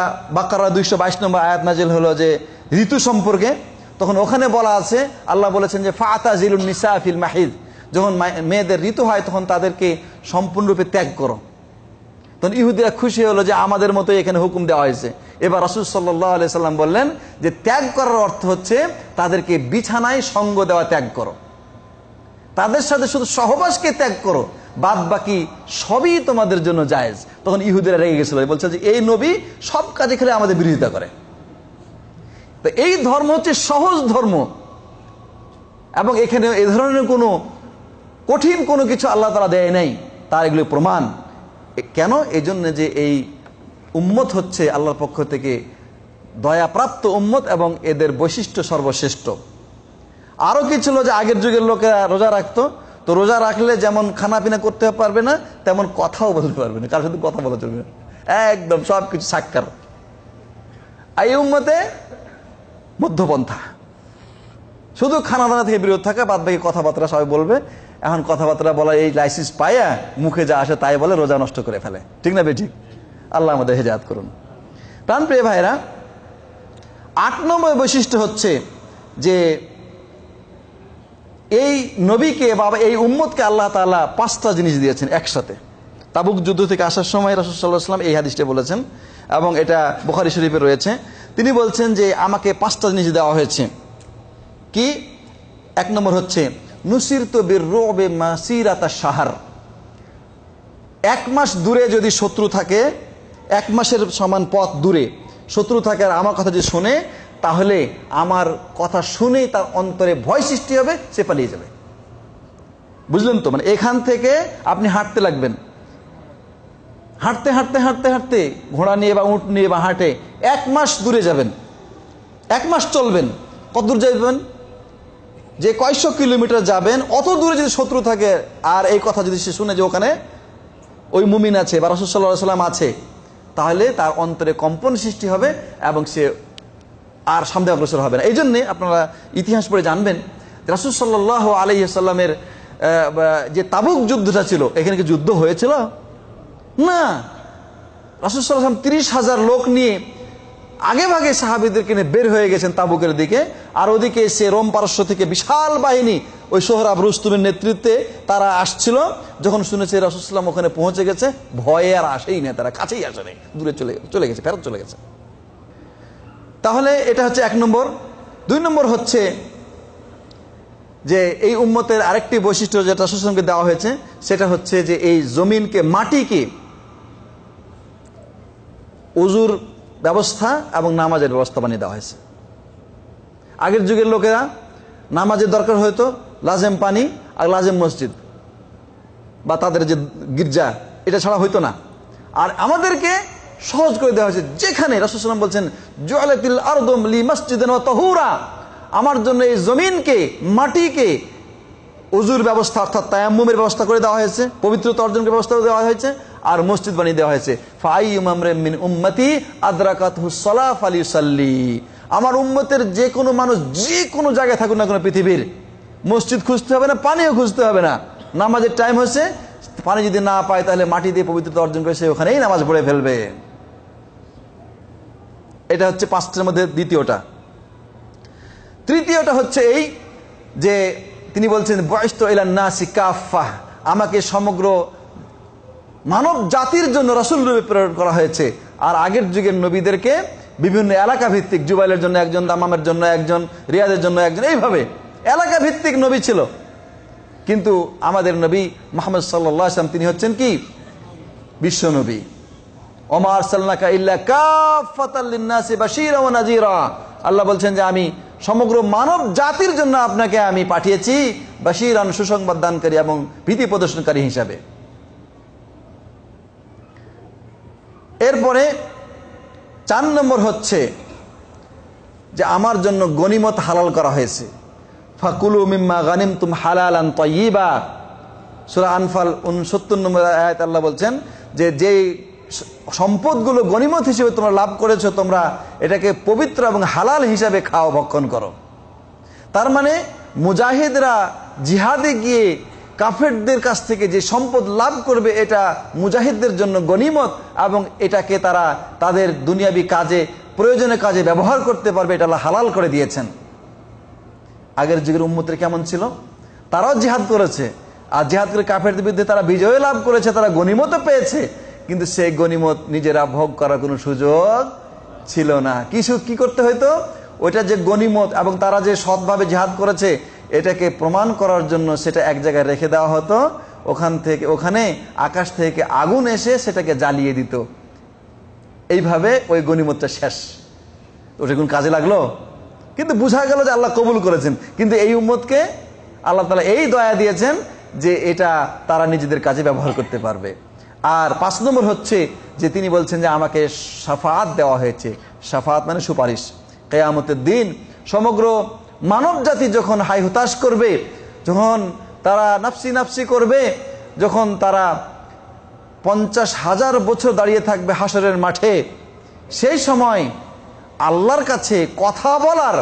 সুরা দুইশো বাইশ নম্বর আয়াত নাজিল হলো যে ঋতু সম্পর্কে তখন ওখানে বলা আছে আল্লাহ বলেছেন যে ফাতা জিলুন নিসা ফিল মাহিদ যখন মেয়েদের ঋতু হয় তখন তাদেরকে সম্পূর্ণরূপে ত্যাগ করো তখন ইহুদিরা খুশি হলো যে আমাদের মতো এখানে হুকুম দেওয়া হয়েছে এবার রসুল সাল্লি সাল্লাম বললেন যে ত্যাগ করার অর্থ হচ্ছে তাদেরকে বিছানায় সঙ্গ দেওয়া ত্যাগ করো তাদের সাথে শুধু সহবাসকে ত্যাগ করো বাদ বাকি সবই তোমাদের জন্য জায়জ তখন ইহুদিরা রেগে গেছিল বলছে যে এই নবী সব কাজে খেলে আমাদের বিরোধিতা করে তো এই ধর্ম হচ্ছে সহজ ধর্ম এবং এখানে এ ধরনের কোনো কঠিন কোনো কিছু আল্লাহ তারা দেয় নাই তার এগুলি প্রমাণ কেন এই জন্য যে এই উম্মত হচ্ছে আল্লাহর পক্ষ থেকে দয়াপ্রাপ্ত উম্মত এবং এদের বৈশিষ্ট্য সর্বশ্রেষ্ঠ আরও কি ছিল যে আগের যুগের লোকেরা রোজা রাখত তো রোজা রাখলে যেমন খানাপিনা করতে পারবে না তেমন কথাও বলতে পারবে না কারোর সাথে কথা বলা চলবে না একদম সব কিছু সাক্ষার এই উম্মতে মধ্যপন্থা শুধু খানাদানা থেকে বিরত থাকা বাদ বাকি কথাবার্তা সবাই বলবে এখন কথাবার্তা বলা এই লাইসেন্স পায়া মুখে যা আসে তাই বলে রোজা নষ্ট করে ফেলে ঠিক না বেঠিক আল্লাহ আমাদের হেজাত করুন প্রিয় ভাইরা আট নম্বর বৈশিষ্ট্য হচ্ছে যে এই নবীকে বা এই উম্মতকে আল্লাহ তালা পাঁচটা জিনিস দিয়েছেন একসাথে তাবুক যুদ্ধ থেকে আসার সময় রসদাল্লাহাম এই হাদিসটা বলেছেন এবং এটা বুখারি শরীফে রয়েছে তিনি বলছেন যে আমাকে পাঁচটা জিনিস দেওয়া হয়েছে কি এক নম্বর হচ্ছে নুসির তো মাসিরাতা সাহার এক মাস দূরে যদি শত্রু থাকে এক মাসের সমান পথ দূরে শত্রু থাকে আর আমার কথা যদি শোনে তাহলে আমার কথা শুনেই তার অন্তরে ভয় সৃষ্টি হবে সে পালিয়ে যাবে বুঝলেন তো মানে এখান থেকে আপনি হাঁটতে লাগবেন হাঁটতে হাঁটতে হাঁটতে হাঁটতে ঘোড়া নিয়ে বা উঁট নিয়ে বা হাঁটে এক মাস দূরে যাবেন এক মাস চলবেন কত দূর যাবেন যে কয়েকশো কিলোমিটার যাবেন অত দূরে যদি শত্রু থাকে আর এই কথা যদি সে শুনে যে ওখানে ওই মুমিন আছে বা রসদাল্লা সাল্লাম আছে তাহলে তার অন্তরে কম্পন সৃষ্টি হবে এবং সে আর সামনে অগ্রসর হবে না এই জন্যে আপনারা ইতিহাস পড়ে জানবেন রাসুল সাল্লাহ আলহিসাল্লামের যে তাবুক যুদ্ধটা ছিল এখানে কি যুদ্ধ হয়েছিল না রাসুল সাল্লাম তিরিশ হাজার লোক নিয়ে আগে ভাগে সাহাবিদেরকে নিয়ে বের হয়ে গেছেন তাবুকের দিকে আর ওদিকে সে রোম পারস্য থেকে বিশাল বাহিনী ওই সোহরাব রুস্তুমের নেতৃত্বে তারা আসছিল যখন শুনেছে রসুলাম ওখানে পৌঁছে গেছে ভয়ে আর আসেই না তারা কাছেই আসেনি দূরে চলে চলে গেছে ফেরত চলে গেছে তাহলে এটা হচ্ছে এক নম্বর দুই নম্বর হচ্ছে যে এই উম্মতের আরেকটি বৈশিষ্ট্য যেটা সুসলামকে দেওয়া হয়েছে সেটা হচ্ছে যে এই জমিনকে মাটিকে উজুর ব্যবস্থা এবং নামাজের ব্যবস্থা বানিয়ে দেওয়া হয়েছে আগের যুগের লোকেরা নামাজের দরকার হয়তো লাজেম পানি আর লাজেম মসজিদ বা তাদের যে গির্জা এটা ছাড়া হইতো না আর আমাদেরকে সহজ করে দেওয়া হয়েছে যেখানে রাসুসালাম বলছেন জয়ালাতিল আরদম লি মসজিদ তহুরা আমার জন্য এই জমিনকে মাটিকে অজুর ব্যবস্থা অর্থাৎ তায়াম্মুমের ব্যবস্থা করে দেওয়া হয়েছে পবিত্রতা অর্জনের ব্যবস্থা দেওয়া হয়েছে আর মসজিদ বানিয়ে দেওয়া হয়েছে ফাই মিন উম্মতি আদ্রাকাত হুসলাফ আলী সাল্লি আমার উম্মতের যে কোনো মানুষ যে কোনো জায়গায় থাকুক না কোনো পৃথিবীর মসজিদ খুঁজতে হবে না পানিও খুঁজতে হবে না নামাজের টাইম হয়েছে পানি যদি না পায় তাহলে মাটি দিয়ে পবিত্রতা অর্জন করে সে ওখানেই নামাজ পড়ে ফেলবে এটা হচ্ছে পাঁচটার মধ্যে দ্বিতীয়টা তৃতীয়টা হচ্ছে এই যে তিনি বলছেন বয়স্ত এলান নাসি কাফা আমাকে সমগ্র মানব জাতির জন্য রসুল রূপে প্রেরণ করা হয়েছে আর আগের যুগের নবীদেরকে বিভিন্ন এলাকা ভিত্তিক জুবাইলের জন্য একজন দামামের জন্য একজন রিয়াদের জন্য একজন এইভাবে এলাকা ভিত্তিক নবী ছিল কিন্তু আমাদের নবী মোহাম্মদ সাল্লাম তিনি হচ্ছেন কি বিশ্ব নবী ওমার সাল্লাকা আল্লাহ বলছেন যে আমি সমগ্র মানব জাতির জন্য আপনাকে আমি পাঠিয়েছি বাশিরান সুসংবাদ দানকারী এবং ভীতি প্রদর্শনকারী হিসাবে এরপরে চার নম্বর হচ্ছে যে আমার জন্য গনিমত হালাল করা হয়েছে ফাকুলু মিম্মা গানিম তুম হালাল আন তয়িবা সুরা আনফাল উনসত্তর নম্বর আয়াত আল্লাহ বলছেন যে যেই সম্পদগুলো গনিমত হিসেবে তোমরা লাভ করেছো তোমরা এটাকে পবিত্র এবং হালাল হিসাবে খাও ভক্ষণ করো তার মানে মুজাহিদরা জিহাদে গিয়ে কাফেরদের কাছ থেকে যে সম্পদ লাভ করবে এটা মুজাহিদদের জন্য গনিমত এবং এটাকে তারা তাদের দুনিয়াবি কাজে প্রয়োজনে কাজে ব্যবহার করতে পারবে এটা হালাল করে দিয়েছেন আগের যুগের উম্মতের কেমন ছিল তারাও জিহাদ করেছে আর জিহাদ করে কাফের বিরুদ্ধে তারা বিজয় লাভ করেছে তারা গনিমতও পেয়েছে কিন্তু সেই গনিমত নিজেরা ভোগ করার কোনো সুযোগ ছিল না কিছু কি করতে হইতো ওইটা যে গনিমত এবং তারা যে সৎভাবে জিহাদ করেছে এটাকে প্রমাণ করার জন্য সেটা এক জায়গায় রেখে দেওয়া হতো ওখান থেকে ওখানে আকাশ থেকে আগুন এসে সেটাকে জ্বালিয়ে দিত এইভাবে ওই গণিমতটা শেষ ওটা কোন কাজে লাগলো কিন্তু বোঝা গেল যে আল্লাহ কবুল করেছেন কিন্তু এই উম্মতকে আল্লাহ তালা এই দয়া দিয়েছেন যে এটা তারা নিজেদের কাজে ব্যবহার করতে পারবে আর পাঁচ নম্বর হচ্ছে যে তিনি বলছেন যে আমাকে সাফাত দেওয়া হয়েছে সাফাত মানে সুপারিশ কেয়ামতের দিন সমগ্র মানব জাতি যখন হাই হতাশ করবে যখন তারা নাফসি নাফসি করবে যখন তারা পঞ্চাশ হাজার বছর দাঁড়িয়ে থাকবে হাসরের মাঠে সেই সময় আল্লাহর কাছে কথা বলার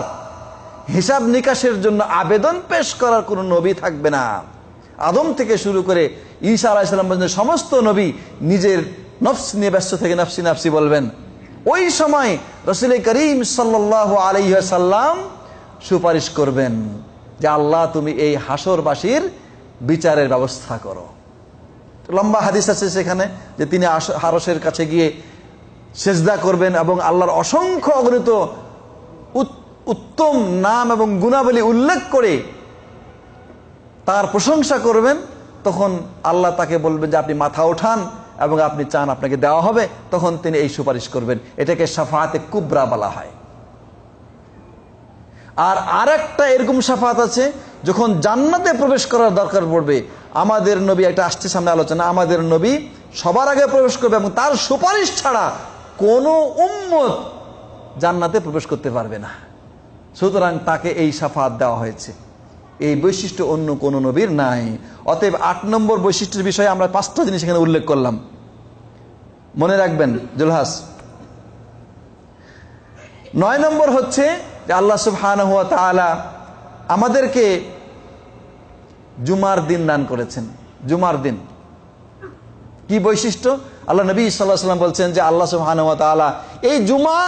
হিসাব নিকাশের জন্য আবেদন পেশ করার কোনো নবী থাকবে না আদম থেকে শুরু করে ঈশা আলাহিসাল্লাম সমস্ত নবী নিজের নফস নিয়ে ব্যস্ত থেকে নাফসি নাফসি বলবেন ওই সময় রসুল করিম সাল্লাহ আলহ্লাম সুপারিশ করবেন যে আল্লাহ তুমি এই হাসরবাসীর বিচারের ব্যবস্থা করো লম্বা হাদিস আছে সেখানে যে তিনি হারসের কাছে গিয়ে সেজদা করবেন এবং আল্লাহর অসংখ্য অগণিত উত্তম নাম এবং গুণাবলী উল্লেখ করে তার প্রশংসা করবেন তখন আল্লাহ তাকে বলবেন যে আপনি মাথা ওঠান এবং আপনি চান আপনাকে দেওয়া হবে তখন তিনি এই সুপারিশ করবেন এটাকে সাফাতে কুবরা বলা হয় আর আরেকটা এরকম সাফাত আছে যখন জান্নাতে প্রবেশ করার দরকার পড়বে আমাদের নবী একটা আসছে সামনে আলোচনা আমাদের নবী সবার আগে প্রবেশ করবে এবং তার সুপারিশ ছাড়া কোনো উম্মত জান্নাতে প্রবেশ করতে পারবে না সুতরাং তাকে এই সাফাত দেওয়া হয়েছে এই বৈশিষ্ট্য অন্য কোনো নবীর নাই অতএব আট নম্বর বৈশিষ্ট্যের বিষয়ে আমরা পাঁচটা জিনিস এখানে উল্লেখ করলাম মনে রাখবেন জুলহাস নয় নম্বর হচ্ছে যে আল্লাহ সুবহান হুয়া তালা আমাদেরকে জুমার দিন দান করেছেন জুমার দিন কি বৈশিষ্ট্য আল্লাহ নবী সাল্লাহ বলছেন যে আল্লাহ সুবহান হুয়া তালা এই জুমা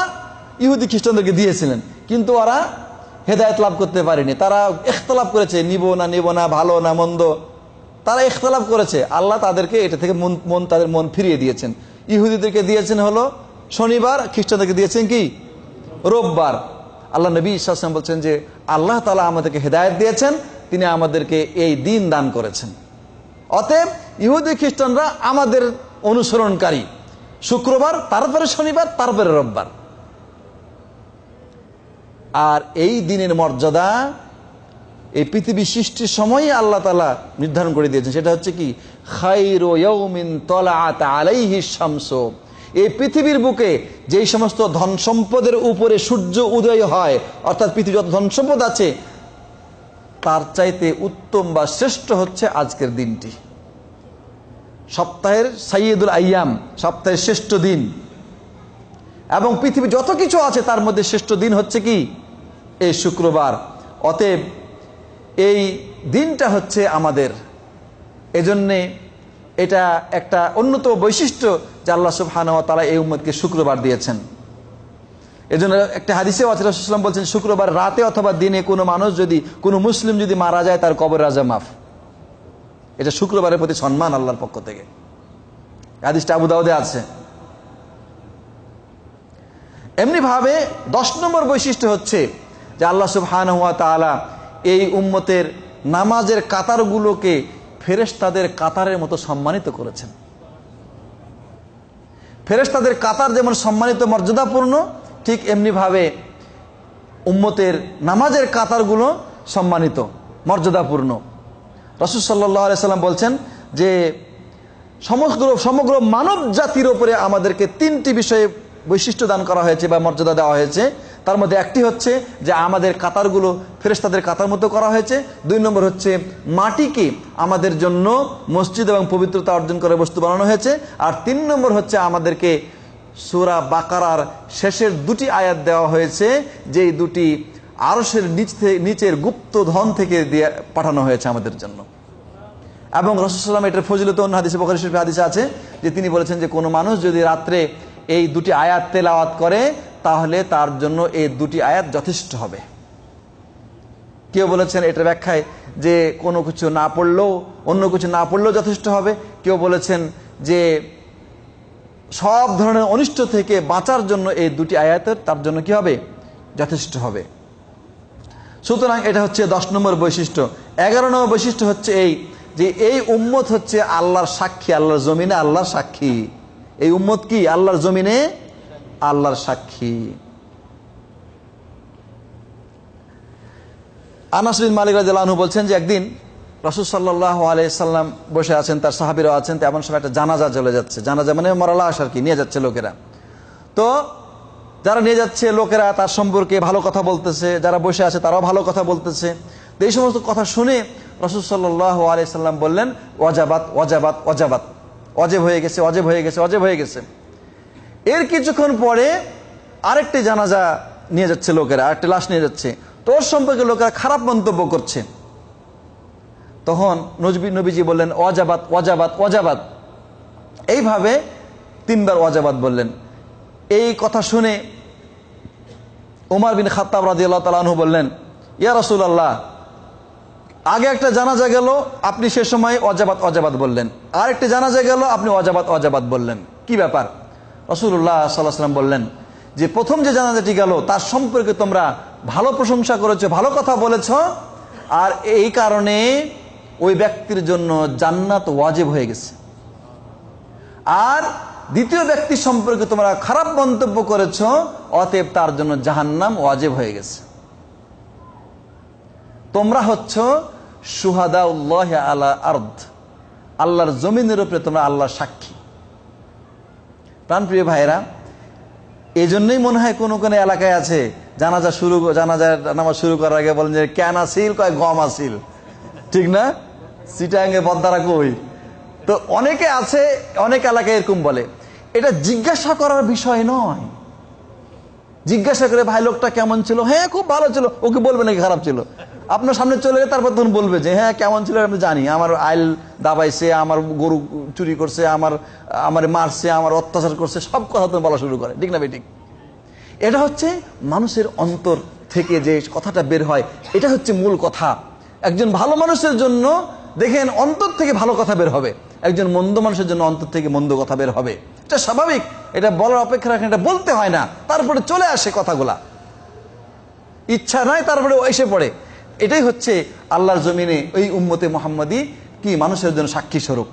ইহুদি খ্রিস্টানদেরকে দিয়েছিলেন কিন্তু ওরা হেদায়ত লাভ করতে পারেনি তারা এখতলাফ করেছে নিব না নিব না ভালো না মন্দ তারা এখতলাফ করেছে আল্লাহ তাদেরকে এটা থেকে মন মন তাদের মন ফিরিয়ে দিয়েছেন ইহুদিদেরকে দিয়েছেন হলো শনিবার খ্রিস্টানদেরকে দিয়েছেন কি রোববার আল্লাহ নবী ইসলাম বলছেন যে আল্লাহ তালা আমাদেরকে হেদায়ত দিয়েছেন তিনি আমাদেরকে এই দিন দান করেছেন অতএব ইহুদি খ্রিস্টানরা আমাদের অনুসরণকারী শুক্রবার তারপরে শনিবার তারপরে রোববার আর এই দিনের মর্যাদা এই পৃথিবী সৃষ্টির সময়ই আল্লাহ তালা নির্ধারণ করে দিয়েছেন সেটা হচ্ছে কি খাইরো তলা আলাইহি শামসব এই পৃথিবীর বুকে যেই সমস্ত ধন সম্পদের উপরে সূর্য উদয় হয় অর্থাৎ পৃথিবী যত ধন সম্পদ আছে তার চাইতে উত্তম বা শ্রেষ্ঠ হচ্ছে আজকের দিনটি সপ্তাহের সাইয়েদুল আইয়াম সপ্তাহের শ্রেষ্ঠ দিন এবং পৃথিবী যত কিছু আছে তার মধ্যে শ্রেষ্ঠ দিন হচ্ছে কি এই শুক্রবার অতএব এই দিনটা হচ্ছে আমাদের এজন্যে এটা একটা অন্যতম বৈশিষ্ট্য যে আল্লাহ সুবহানাওয়া তারা এই উম্মদকে শুক্রবার দিয়েছেন এজন্য একটা হাদিসে আছে বলছেন শুক্রবার রাতে অথবা দিনে কোনো মানুষ যদি কোনো মুসলিম যদি মারা যায় তার কবর রাজা মাফ এটা শুক্রবারের প্রতি সম্মান আল্লাহর পক্ষ থেকে হাদিসটা আবুদাউদে আছে এমনিভাবে দশ নম্বর বৈশিষ্ট্য হচ্ছে যে আল্লাহ সুবহান হুয়া তালা এই উম্মতের নামাজের কাতারগুলোকে তাদের কাতারের মতো সম্মানিত করেছেন তাদের কাতার যেমন সম্মানিত মর্যাদাপূর্ণ ঠিক এমনিভাবে উম্মতের নামাজের কাতারগুলো সম্মানিত মর্যাদাপূর্ণ রসদ সাল্লাহ সাল্লাম বলছেন যে সমগ্র সমগ্র মানব জাতির ওপরে আমাদেরকে তিনটি বিষয়ে বৈশিষ্ট্য দান করা হয়েছে বা মর্যাদা দেওয়া হয়েছে তার মধ্যে একটি হচ্ছে যে আমাদের কাতারগুলো ফেরেস্তাদের কাতার মতো করা হয়েছে দুই নম্বর হচ্ছে মাটিকে আমাদের জন্য মসজিদ এবং পবিত্রতা অর্জন করে বস্তু বানানো হয়েছে আর তিন নম্বর হচ্ছে আমাদেরকে সুরা বাকারার শেষের দুটি আয়াত দেওয়া হয়েছে যেই দুটি আরসের নিচ নিচের গুপ্ত ধন থেকে দিয়ে পাঠানো হয়েছে আমাদের জন্য এবং রসুলাম এটার ফজিলত অন্য হাদিসে বকরি শিল্পী হাদিসে আছে যে তিনি বলেছেন যে কোনো মানুষ যদি রাত্রে এই দুটি আয়াত তেলাওয়াত করে তাহলে তার জন্য এই দুটি আয়াত যথেষ্ট হবে কেউ বলেছেন এটা ব্যাখ্যায় যে কোনো কিছু না পড়লেও অন্য কিছু না পড়লেও যথেষ্ট হবে কেউ বলেছেন যে সব ধরনের অনিষ্ট থেকে বাঁচার জন্য এই দুটি আয়াতের তার জন্য কি হবে যথেষ্ট হবে সুতরাং এটা হচ্ছে দশ নম্বর বৈশিষ্ট্য এগারো নম্বর বৈশিষ্ট্য হচ্ছে এই যে এই উম্মত হচ্ছে আল্লাহর সাক্ষী আল্লাহর জমিনে আল্লাহর সাক্ষী এই উম্মত কি আল্লাহর জমিনে আল্লাহর সাক্ষী আনাসরিন মালিক রাজু বলছেন যে একদিন রসুল সাল্লাহ আলাইসাল্লাম বসে আছেন তার সাহাবিরা আছেন তো এমন সময় একটা জানাজা চলে যাচ্ছে জানাজা মানে মরালা আসার কি নিয়ে যাচ্ছে লোকেরা তো যারা নিয়ে যাচ্ছে লোকেরা তার সম্পর্কে ভালো কথা বলতেছে যারা বসে আছে তারাও ভালো কথা বলতেছে তো এই সমস্ত কথা শুনে রসুল সাল্লাহ আলাইসাল্লাম বললেন ওয়াজাবাত ওয়াজাবাত ওয়াজাবাত অজেব হয়ে গেছে অজেব হয়ে গেছে অজেব হয়ে গেছে এর কিছুক্ষণ পরে আরেকটি জানাজা নিয়ে যাচ্ছে লোকেরা আরেকটি লাশ নিয়ে যাচ্ছে তোর সম্পর্কে লোকেরা খারাপ মন্তব্য করছে তখন নজবি নবীজি বললেন অজাবাত অজাবাত অজাবাত এইভাবে তিনবার অজাবাত বললেন এই কথা শুনে উমার বিন খাতাব রাজি আল্লাহ তালু বললেন ইয়া রসুল আল্লাহ আগে একটা জানাজা গেল আপনি সে সময় অজাবাত অজাবাত বললেন আরেকটি জানাজা গেল আপনি অজাবাত অজাবাত বললেন কি ব্যাপার রসুল্লাহ সাল্লাহাম বললেন যে প্রথম যে জানাজাটি গেল তার সম্পর্কে তোমরা ভালো প্রশংসা করেছো ভালো কথা বলেছ আর এই কারণে ওই ব্যক্তির জন্য জান্নাত ওয়াজেব হয়ে গেছে আর দ্বিতীয় ব্যক্তি সম্পর্কে তোমরা খারাপ মন্তব্য করেছ অতএব তার জন্য জাহান্নাম ওয়াজেব হয়ে গেছে তোমরা হচ্ছ সুহাদা উল্লাহ আল্লাহ আর্ধ আল্লাহর জমিনের উপরে তোমরা আল্লাহ সাক্ষী প্রাণপ্রিয় ভাইরা এই জন্যই মনে হয় কোনো কোনো এলাকায় আছে জানাজা শুরু জানাজা নামাজ শুরু করার আগে বলেন যে ক্যান আসিল কয় গম আসিল ঠিক না সিটাঙ্গে বদ্দারা কই তো অনেকে আছে অনেক এলাকায় এরকম বলে এটা জিজ্ঞাসা করার বিষয় নয় জিজ্ঞাসা করে ভাই লোকটা কেমন ছিল হ্যাঁ খুব ভালো ছিল ওকে বলবে নাকি খারাপ ছিল আপনার সামনে চলে গেলে তারপর তখন বলবে যে হ্যাঁ কেমন ছিল আমি জানি আমার আইল দাবাইছে আমার গরু চুরি করছে আমার আমার মারছে আমার অত্যাচার করছে সব কথা তুমি বলা শুরু করে ঠিক না বেঠিক এটা হচ্ছে মানুষের অন্তর থেকে যে কথাটা বের হয় এটা হচ্ছে মূল কথা একজন ভালো মানুষের জন্য দেখেন অন্তর থেকে ভালো কথা বের হবে একজন মন্দ মানুষের জন্য অন্তর থেকে মন্দ কথা বের হবে এটা স্বাভাবিক এটা বলার অপেক্ষা রাখেন এটা বলতে হয় না তারপরে চলে আসে কথাগুলা ইচ্ছা নয় তারপরে এসে পড়ে এটাই হচ্ছে আল্লাহর জমিনে ওই উম্মতে মোহাম্মদী কি মানুষের জন্য সাক্ষী স্বরূপ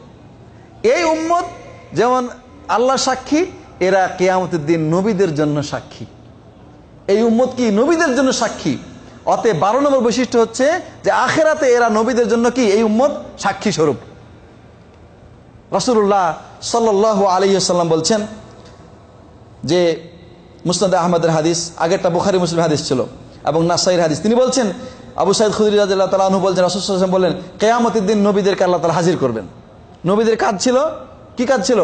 এই উম্মত যেমন আল্লাহ সাক্ষী এরা কেয়ামতের দিন নবীদের জন্য সাক্ষী এই উম্মত কি নবীদের জন্য সাক্ষী অতএব বারো নম্বর বৈশিষ্ট্য হচ্ছে যে আখেরাতে এরা নবীদের জন্য কি এই উম্মত সাক্ষী স্বরূপ রসুল্লাহ সাল্লাহ আলহিহাল্লাম বলছেন যে মুসনাদ আহমদের হাদিস আগেরটা বুখারি মুসলিম হাদিস ছিল এবং নাসাইয়ের হাদিস তিনি বলছেন আবু সাইদ খুদির রাজিল্লাহ তালাহু বলছেন রসুলাম বললেন কেয়ামতের দিন নবীদেরকে আল্লাহ তালা হাজির করবেন নবীদের কাজ ছিল কি কাজ ছিল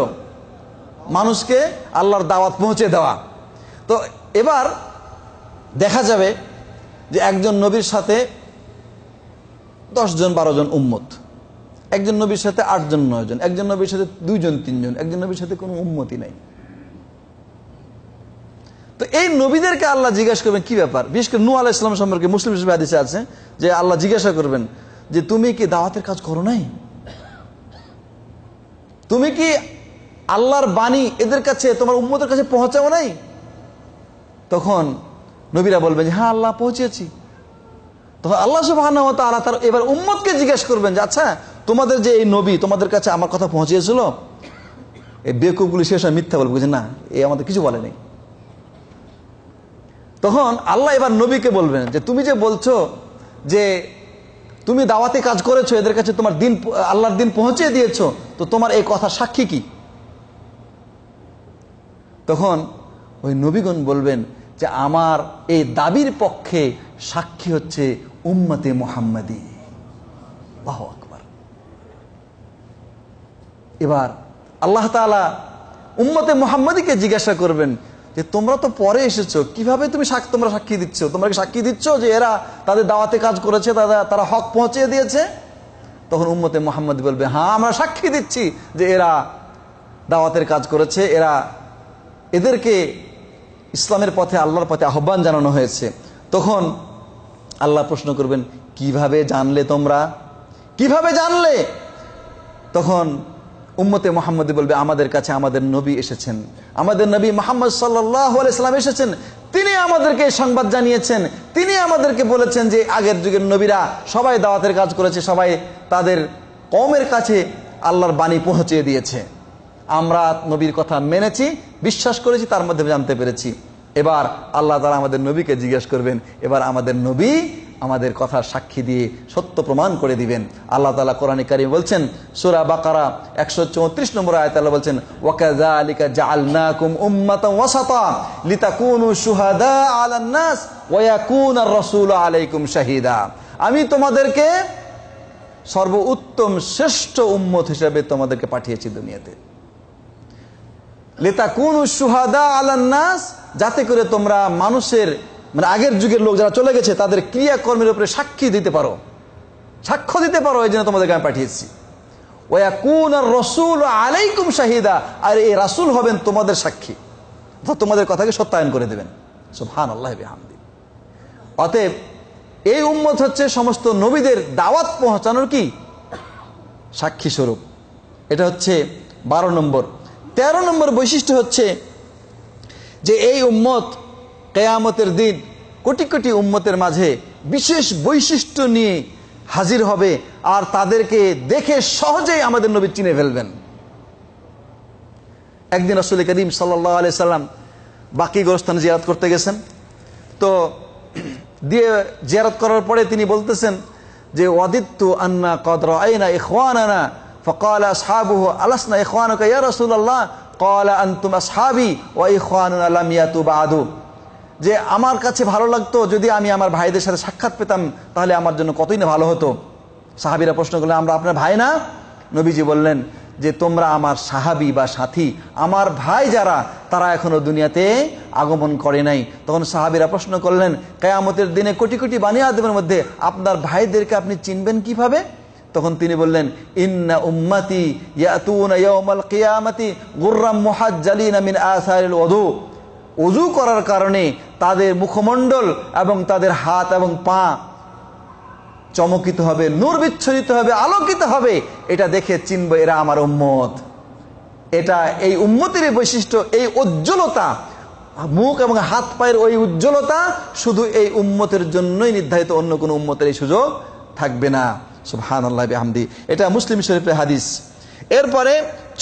মানুষকে আল্লাহর দাওয়াত পৌঁছে দেওয়া তো এবার দেখা যাবে যে একজন নবীর সাথে দশজন বারো জন উম্মত একজন নবীর সাথে আটজন নয়জন একজন নবীর সাথে দুইজন তিনজন একজন নবীর সাথে কোনো উন্মতি নাই তো এই নবীদেরকে আল্লাহ জিজ্ঞাসা করবেন কি ব্যাপার বিশেষ করে নুয়াল ইসলাম সম্পর্কে মুসলিম হিসেবে আদিসে আছে যে আল্লাহ জিজ্ঞাসা করবেন যে তুমি কি দাওয়াতের কাজ করো নাই তুমি কি আল্লাহর বাণী এদের কাছে তোমার উম্মতের কাছে পৌঁছাও নাই তখন নবীরা বলবে যে হ্যাঁ আল্লাহ পৌঁছেছি তখন আল্লাহ সুবাহ তারা তার এবার উম্মতকে জিজ্ঞাসা করবেন যে আচ্ছা তোমাদের যে এই নবী তোমাদের কাছে আমার কথা পৌঁছিয়েছিল এই বেকুবগুলি শেষ হয় মিথ্যা বলবো যে না এ আমাদের কিছু বলেনি তখন আল্লাহ এবার নবীকে বলবেন যে তুমি যে বলছো যে তুমি দাওয়াতে কাজ করেছো এদের কাছে তোমার দিন আল্লাহর দিন পৌঁছে দিয়েছ তো তোমার এই কথা সাক্ষী কি তখন ওই নবীগণ বলবেন যে আমার এই দাবির পক্ষে সাক্ষী হচ্ছে উম্মতে মোহাম্মদী বাহ এবার আল্লাহ তালা উম্মতে মোহাম্মদীকে জিজ্ঞাসা করবেন যে তোমরা তো পরে এসেছো কিভাবে তুমি তোমরা সাক্ষী দিচ্ছ তোমরা সাক্ষী দিচ্ছ যে এরা তাদের দাওয়াতে কাজ করেছে তারা তারা হক পৌঁছে দিয়েছে তখন উম্মতে মোহাম্মদ বলবে হ্যাঁ আমরা সাক্ষী দিচ্ছি যে এরা দাওয়াতের কাজ করেছে এরা এদেরকে ইসলামের পথে আল্লাহর পথে আহ্বান জানানো হয়েছে তখন আল্লাহ প্রশ্ন করবেন কিভাবে জানলে তোমরা কিভাবে জানলে তখন উম্মতে মোহাম্মদ বলবে আমাদের কাছে আমাদের নবী এসেছেন আমাদের নবী মোহাম্মদ সাল্লাম এসেছেন তিনি আমাদেরকে সংবাদ জানিয়েছেন তিনি আমাদেরকে বলেছেন যে আগের যুগের নবীরা সবাই দাওয়াতের কাজ করেছে সবাই তাদের কমের কাছে আল্লাহর বাণী পৌঁছে দিয়েছে আমরা নবীর কথা মেনেছি বিশ্বাস করেছি তার মধ্যে জানতে পেরেছি এবার আল্লাহ তারা আমাদের নবীকে জিজ্ঞেস করবেন এবার আমাদের নবী আমাদের কথার সাক্ষী দিয়ে সত্য প্রমাণ করে দিবেন আল্লাহ তালা কোরআন কারিম বলছেন সুরা বাকারা একশো চৌত্রিশ নম্বর আয়তাল্লাহ বলছেন ওয়াকাজা আলিকা জা ওয়াসাতা আলান্নাস ওয়াকুন রসুল আলাইকুম শাহিদা আমি তোমাদেরকে সর্বোত্তম শ্রেষ্ঠ উম্মত হিসাবে তোমাদেরকে পাঠিয়েছি দুনিয়াতে লেতা কোন সুহাদা আলান্নাস যাতে করে তোমরা মানুষের মানে আগের যুগের লোক যারা চলে গেছে তাদের ক্রিয়াকর্মের উপরে সাক্ষী দিতে পারো সাক্ষ্য দিতে পারো এই জন্য তোমাদের আমি পাঠিয়েছি ওয়া ওয়াকুন আর রসুল আলাইকুম শাহিদা আর এই রাসুল হবেন তোমাদের সাক্ষী অর্থাৎ তোমাদের কথাকে সত্যায়ন করে দেবেন সুহান আল্লাহ হামদি অতএব এই উম্মত হচ্ছে সমস্ত নবীদের দাওয়াত পৌঁছানোর কি সাক্ষী স্বরূপ এটা হচ্ছে বারো নম্বর ১৩ নম্বর বৈশিষ্ট্য হচ্ছে যে এই উম্মত কেয়ামতের দিন কোটি কোটি উম্মতের মাঝে বিশেষ বৈশিষ্ট্য নিয়ে হাজির হবে আর তাদেরকে দেখে সহজেই আমাদের নবী চিনে ফেলবেন একদিন রসুল করিম সাল্লি সাল্লাম বাকি গোরস্থানে জিয়ারত করতে গেছেন তো দিয়ে জিয়ারত করার পরে তিনি বলতেছেন যে অদিত্য আন্না কদর আইনা ইখওয়ানা ফকাল আসহাবুহ আলাসনা ইখওয়ানুকা ইয়া রাসূলুল্লাহ ক্বালা আনতুম আসহাবি আল্লাহ ইখওয়ানুনা তু ইয়াতুবাদু যে আমার কাছে ভালো লাগতো যদি আমি আমার ভাইদের সাথে সাক্ষাৎ পেতাম তাহলে আমার জন্য কতই না ভালো হতো সাহাবিরা প্রশ্ন করলেন আমরা আপনার ভাই না নবীজি বললেন যে তোমরা আমার সাহাবি বা সাথী আমার ভাই যারা তারা এখনো দুনিয়াতে আগমন করে নাই তখন সাহাবিরা প্রশ্ন করলেন কেয়ামতের দিনে কোটি কোটি বানিয়ে আদমের মধ্যে আপনার ভাইদেরকে আপনি চিনবেন কিভাবে তখন তিনি বললেন ইন্না উম্মাতি ইয়াতুনা ইয়াউমাল কিয়ামাতি গুররাম মুহাজ্জালিনা মিন আসারিল ওযু অজু করার কারণে তাদের মুখমণ্ডল এবং তাদের হাত এবং পা চমকিত হবে নূর বিচ্ছরিত হবে আলোকিত হবে এটা দেখে চিনব এরা আমার উম্মত এটা এই উম্মতির বৈশিষ্ট্য এই উজ্জ্বলতা মুখ এবং হাত পায়ের ওই উজ্জ্বলতা শুধু এই উম্মতের জন্যই নির্ধারিত অন্য কোনো উম্মতের এই সুযোগ থাকবে না সুবহান আল্লাহ আহমদি এটা মুসলিম শরীফের হাদিস এরপরে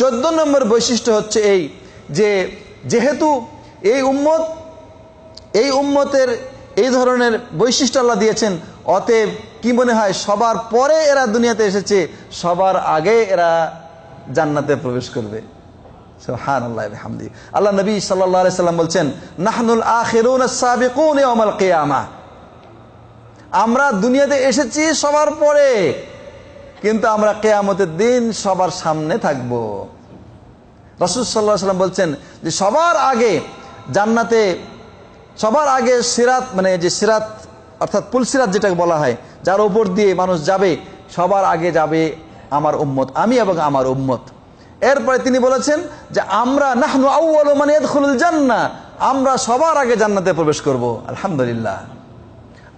চোদ্দ নম্বর বৈশিষ্ট্য হচ্ছে এই যে যেহেতু এই উম্মত এই উম্মতের এই ধরনের বৈশিষ্ট্য আল্লাহ দিয়েছেন অতএব কি মনে হয় সবার পরে এরা দুনিয়াতে এসেছে সবার আগে এরা জান্নাতে প্রবেশ করবে হান আল্লাহ হামদি আল্লাহ নবী সাল্লা সাল্লাম বলছেন নাহনুল আখেরুন সাবেকুন অমাল কেয়ামা আমরা দুনিয়াতে এসেছি সবার পরে কিন্তু আমরা কেয়ামতের দিন সবার সামনে থাকব রসুল সাল্লাহ সাল্লাম বলছেন যে সবার আগে জান্নাতে সবার আগে সিরাত মানে যে সিরাত অর্থাৎ পুলসিরাত যেটাকে বলা হয় যার ওপর দিয়ে মানুষ যাবে সবার আগে যাবে আমার উম্মত আমি এবং আমার উম্মত এরপরে তিনি বলেছেন যে আমরা নাহনু আউ্বল মানে জান্না আমরা সবার আগে জান্নাতে প্রবেশ করব আলহামদুলিল্লাহ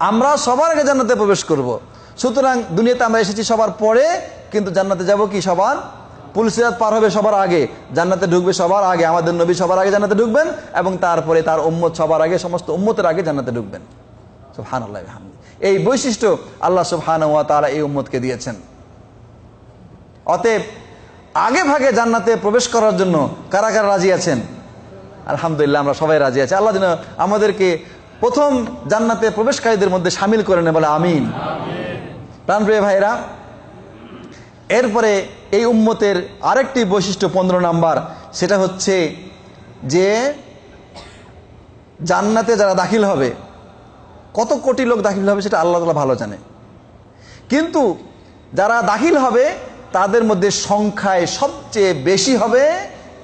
আমরা সবার আগে জান্নাতে প্রবেশ করব। সুতরাং দুনিয়াতে আমরা এসেছি সবার পরে কিন্তু জান্নাতে যাব কি সবার পুলসিরাত পার হবে সবার আগে জান্নাতে ঢুকবে সবার আগে আমাদের নবী সবার আগে জান্নাতে ঢুকবেন এবং তারপরে তার উম্মত সবার আগে সমস্ত উম্মতের আগে জান্নাতে ঢুকবেন সুহান আল্লাহ এই বৈশিষ্ট্য আল্লাহ সুবহান তারা এই উম্মতকে দিয়েছেন অতএব আগে ভাগে জান্নাতে প্রবেশ করার জন্য কারা কারা রাজি আছেন আলহামদুলিল্লাহ আমরা সবাই রাজি আছি আল্লাহ যেন আমাদেরকে প্রথম জান্নাতে প্রবেশকারীদের মধ্যে সামিল করে নেবেন আমিন প্রাণপ্রিয় ভাইরা এরপরে এই উম্মতের আরেকটি বৈশিষ্ট্য পনেরো নাম্বার সেটা হচ্ছে যে জান্নাতে যারা দাখিল হবে কত কোটি লোক দাখিল হবে সেটা আল্লাহ তালা ভালো জানে কিন্তু যারা দাখিল হবে তাদের মধ্যে সংখ্যায় সবচেয়ে বেশি হবে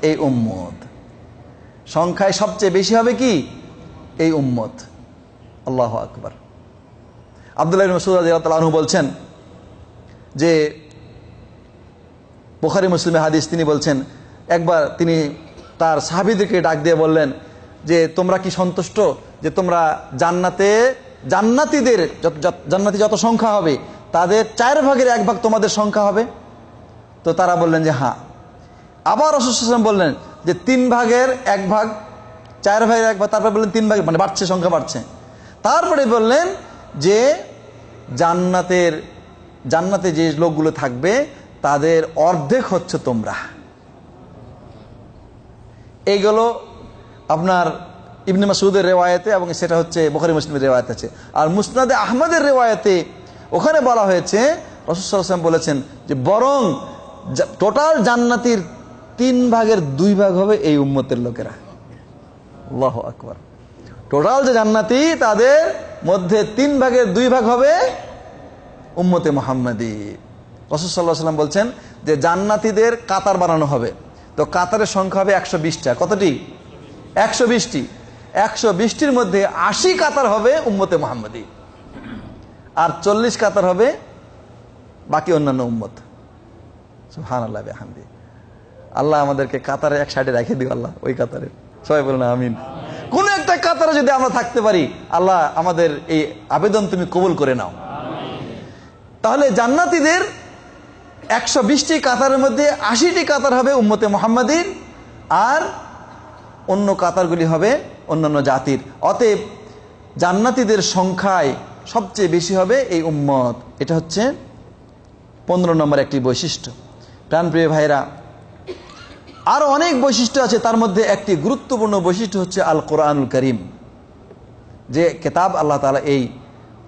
এই উম্মত সংখ্যায় সবচেয়ে বেশি হবে কি এই উম্মত আল্লাহ আকবর আবদুল্লাহ মসুদ আল্লাহ বলছেন যে বোখারি মুসলিমে হাদিস তিনি বলছেন একবার তিনি তার সাহাবিদেরকে ডাক দিয়ে বললেন যে তোমরা কি সন্তুষ্ট যে তোমরা জান্নাতে জান্নাতিদের জান্নাতি যত সংখ্যা হবে তাদের চার ভাগের এক ভাগ তোমাদের সংখ্যা হবে তো তারা বললেন যে হ্যাঁ আবার অসুস্থ বললেন যে তিন ভাগের এক ভাগ চার ভাগের এক ভাগ তারপরে বললেন তিন ভাগের মানে বাড়ছে সংখ্যা বাড়ছে তারপরে বললেন যে জান্নাতের জান্নাতে যে লোকগুলো থাকবে তাদের অর্ধেক হচ্ছে তোমরা এইগুলো আপনার ইবনে মাসুদের রেওয়ায়তে এবং সেটা হচ্ছে বখারি মুসলিমের রেওয়ায়ত আছে আর মুসনাদে আহমদের রেওয়ায়তে ওখানে বলা হয়েছে রসুসাম বলেছেন যে বরং টোটাল জান্নাতির তিন ভাগের দুই ভাগ হবে এই উম্মতের লোকেরা আল্লাহ আকবর টোটাল যে জান্নাতি তাদের মধ্যে তিন ভাগের দুই ভাগ হবে উম্মতে মোহাম্মদী রসদাল্লাহ বলছেন যে জান্নাতিদের কাতার বানানো হবে তো কাতারের সংখ্যা হবে একশো বিশটা কতটি একশো বিশটি একশো বিশটির মধ্যে আশি কাতার হবে উম্মতে মোহাম্মদী আর চল্লিশ কাতার হবে বাকি অন্যান্য উম্মত হান আল্লাহ হামদি আল্লাহ আমাদেরকে কাতারে এক সাইডে রেখে দিব আল্লাহ ওই কাতারে সবাই বলুন আমিন কোন একটা কাতারে যদি আমরা থাকতে পারি আল্লাহ আমাদের এই আবেদন তুমি কবুল করে নাও তাহলে জান্নাতিদের একশো বিশটি কাতারের মধ্যে আশিটি কাতার হবে উম্মতে মোহাম্মদীর আর অন্য কাতারগুলি হবে অন্যান্য জাতির অতএব জান্নাতিদের সংখ্যায় সবচেয়ে বেশি হবে এই উম্মত এটা হচ্ছে পনেরো নম্বর একটি বৈশিষ্ট্য প্রাণপ্রিয় ভাইরা আরও অনেক বৈশিষ্ট্য আছে তার মধ্যে একটি গুরুত্বপূর্ণ বৈশিষ্ট্য হচ্ছে আল কোরআনুল করিম যে কেতাব আল্লাহ তালা এই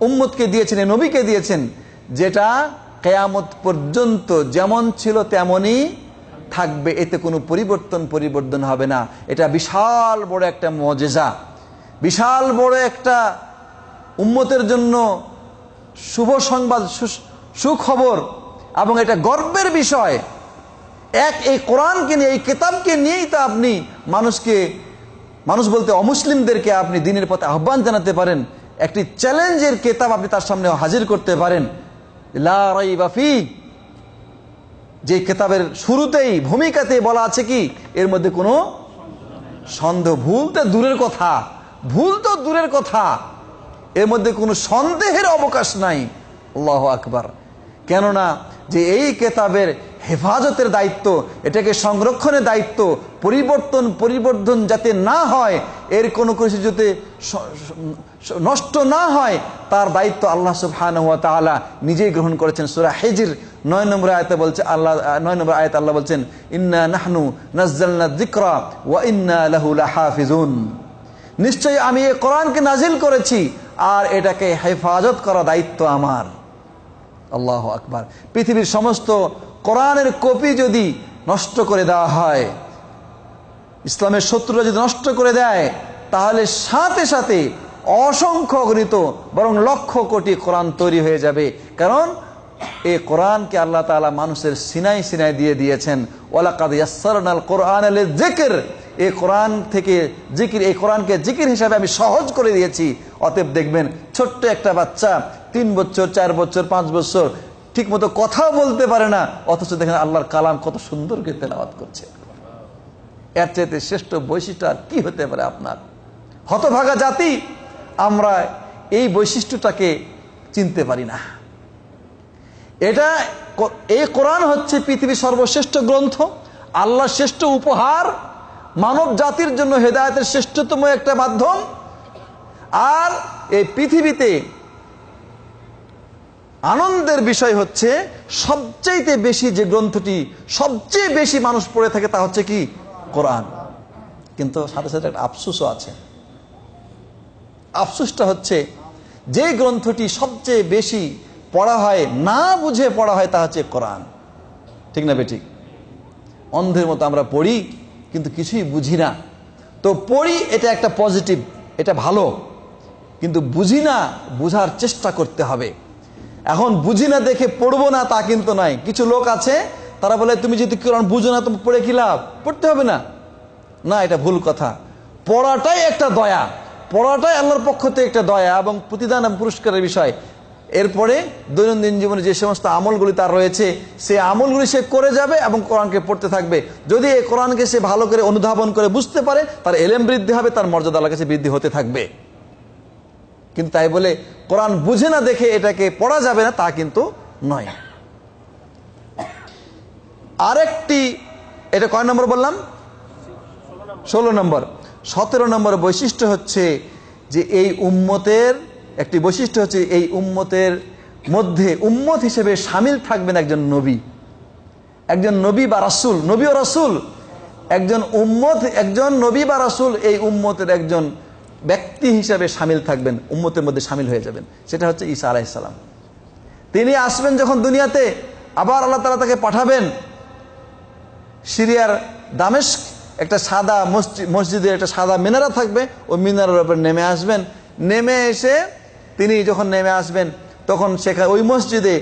উম্মতকে দিয়েছেন এই নবীকে দিয়েছেন যেটা কেয়ামত পর্যন্ত যেমন ছিল তেমনই থাকবে এতে কোনো পরিবর্তন পরিবর্তন হবে না এটা বিশাল বড় একটা মজেজা বিশাল বড় একটা উম্মতের জন্য শুভ সংবাদ সুখবর এবং এটা গর্বের বিষয় এক এই কোরআনকে নিয়ে এই কেতাবকে নিয়েই তো আপনি মানুষকে মানুষ বলতে অমুসলিমদেরকে আপনি দিনের পথে আহ্বান জানাতে পারেন একটি চ্যালেঞ্জের কেতাব আপনি তার সামনে হাজির করতে পারেন যে কেতাবের শুরুতেই ভূমিকাতে বলা আছে কি এর মধ্যে কোনো সন্দেহ ভুল তো দূরের কথা ভুল তো দূরের কথা এর মধ্যে কোনো সন্দেহের অবকাশ নাই আল্লাহ আকবার কেননা যে এই কেতাবের হেফাজতের দায়িত্ব এটাকে সংরক্ষণের দায়িত্ব পরিবর্তন পরিবর্তন যাতে না হয় এর কোনো কিছু যাতে নষ্ট না হয় তার দায়িত্ব আল্লাহ সুবহান নিজেই গ্রহণ করেছেন সুরা হেজির নয় নম্বর আয়তে বলছে আল্লাহ নয় নম্বর আয়ত আল্লাহ বলছেন ইন্না নাহনু নাজ্জালনা ওয়া ইন্না নিশ্চয়ই আমি এই কোরআনকে নাজিল করেছি আর এটাকে হেফাজত করা দায়িত্ব আমার আল্লাহ আকবার পৃথিবীর সমস্ত কোরআনের কপি যদি নষ্ট করে দেওয়া হয় ইসলামের শত্রুরা যদি নষ্ট করে দেয় তাহলে সাথে সাথে অসংখ্য অগণিত বরং লক্ষ কোটি কোরআন তৈরি হয়ে যাবে কারণ এই কোরআনকে আল্লাহ তালা মানুষের সিনাই সিনাই দিয়ে দিয়েছেন ওলাকাদ ইয়াসাল কোরআন আলে জেকের এই কোরআন থেকে জিকির এই কোরআনকে জিকির হিসাবে আমি সহজ করে দিয়েছি অতএব দেখবেন ছোট্ট একটা বাচ্চা তিন বছর চার বছর পাঁচ বছর ঠিক মতো কথাও বলতে পারে না অথচ দেখেন আল্লাহর কালাম কত সুন্দরকে তেলাওয়াত করছে এর চাইতে শ্রেষ্ঠ বৈশিষ্ট্য আর কি হতে পারে আপনার হতভাগা জাতি আমরা এই বৈশিষ্ট্যটাকে চিনতে পারি না এটা এই কোরআন হচ্ছে পৃথিবীর সর্বশ্রেষ্ঠ গ্রন্থ আল্লাহ শ্রেষ্ঠ উপহার মানব জাতির জন্য হেদায়তের শ্রেষ্ঠতম একটা মাধ্যম আর এই পৃথিবীতে আনন্দের বিষয় হচ্ছে সবচাইতে বেশি যে গ্রন্থটি সবচেয়ে বেশি মানুষ পড়ে থাকে তা হচ্ছে কি কোরআন কিন্তু সাথে সাথে একটা আফসুসও আছে আফসুসটা হচ্ছে যে গ্রন্থটি সবচেয়ে বেশি পড়া হয় না বুঝে পড়া হয় তা হচ্ছে কোরআন ঠিক না বেঠিক অন্ধের মতো আমরা পড়ি কিন্তু কিছুই বুঝি না তো পড়ি এটা একটা পজিটিভ এটা ভালো কিন্তু বুঝি না বুঝার চেষ্টা করতে হবে এখন বুঝি না দেখে পড়বো না তা কিন্তু নয় কিছু লোক আছে তারা বলে তুমি যদি কোরআন বুঝো না তুমি পড়ে কি লাভ পড়তে হবে না না এটা ভুল কথা পড়াটাই একটা দয়া পড়াটাই আল্লাহর পক্ষ থেকে একটা দয়া এবং প্রতিদান এবং পুরস্কারের বিষয় এরপরে দৈনন্দিন জীবনে যে সমস্ত আমলগুলি তার রয়েছে সে আমলগুলি সে করে যাবে এবং কোরআনকে পড়তে থাকবে যদি এই কোরআনকে সে ভালো করে অনুধাবন করে বুঝতে পারে তার এলেম বৃদ্ধি হবে তার মর্যাদা আল্লাহ কাছে বৃদ্ধি হতে থাকবে কিন্তু তাই বলে কোরআন বুঝে না দেখে এটাকে পড়া যাবে না তা কিন্তু নয় আরেকটি এটা কয় নম্বর বললাম ষোলো নম্বর সতেরো নম্বর বৈশিষ্ট্য হচ্ছে যে এই উম্মতের একটি বৈশিষ্ট্য হচ্ছে এই উম্মতের মধ্যে উম্মত হিসেবে সামিল থাকবেন একজন নবী একজন নবী বা রাসুল নবী ও রাসুল একজন উম্মত একজন নবী বা রাসুল এই উম্মতের একজন ব্যক্তি হিসাবে সামিল থাকবেন উম্মতের মধ্যে সামিল হয়ে যাবেন সেটা হচ্ছে ঈসা আলাইসালাম তিনি আসবেন যখন দুনিয়াতে আবার আল্লাহ তালা তাকে পাঠাবেন সিরিয়ার দামেস্ক একটা সাদা মসজিদ মসজিদের একটা সাদা মিনারা থাকবে ওই মিনারের ওপর নেমে আসবেন নেমে এসে তিনি যখন নেমে আসবেন তখন সেখানে ওই মসজিদে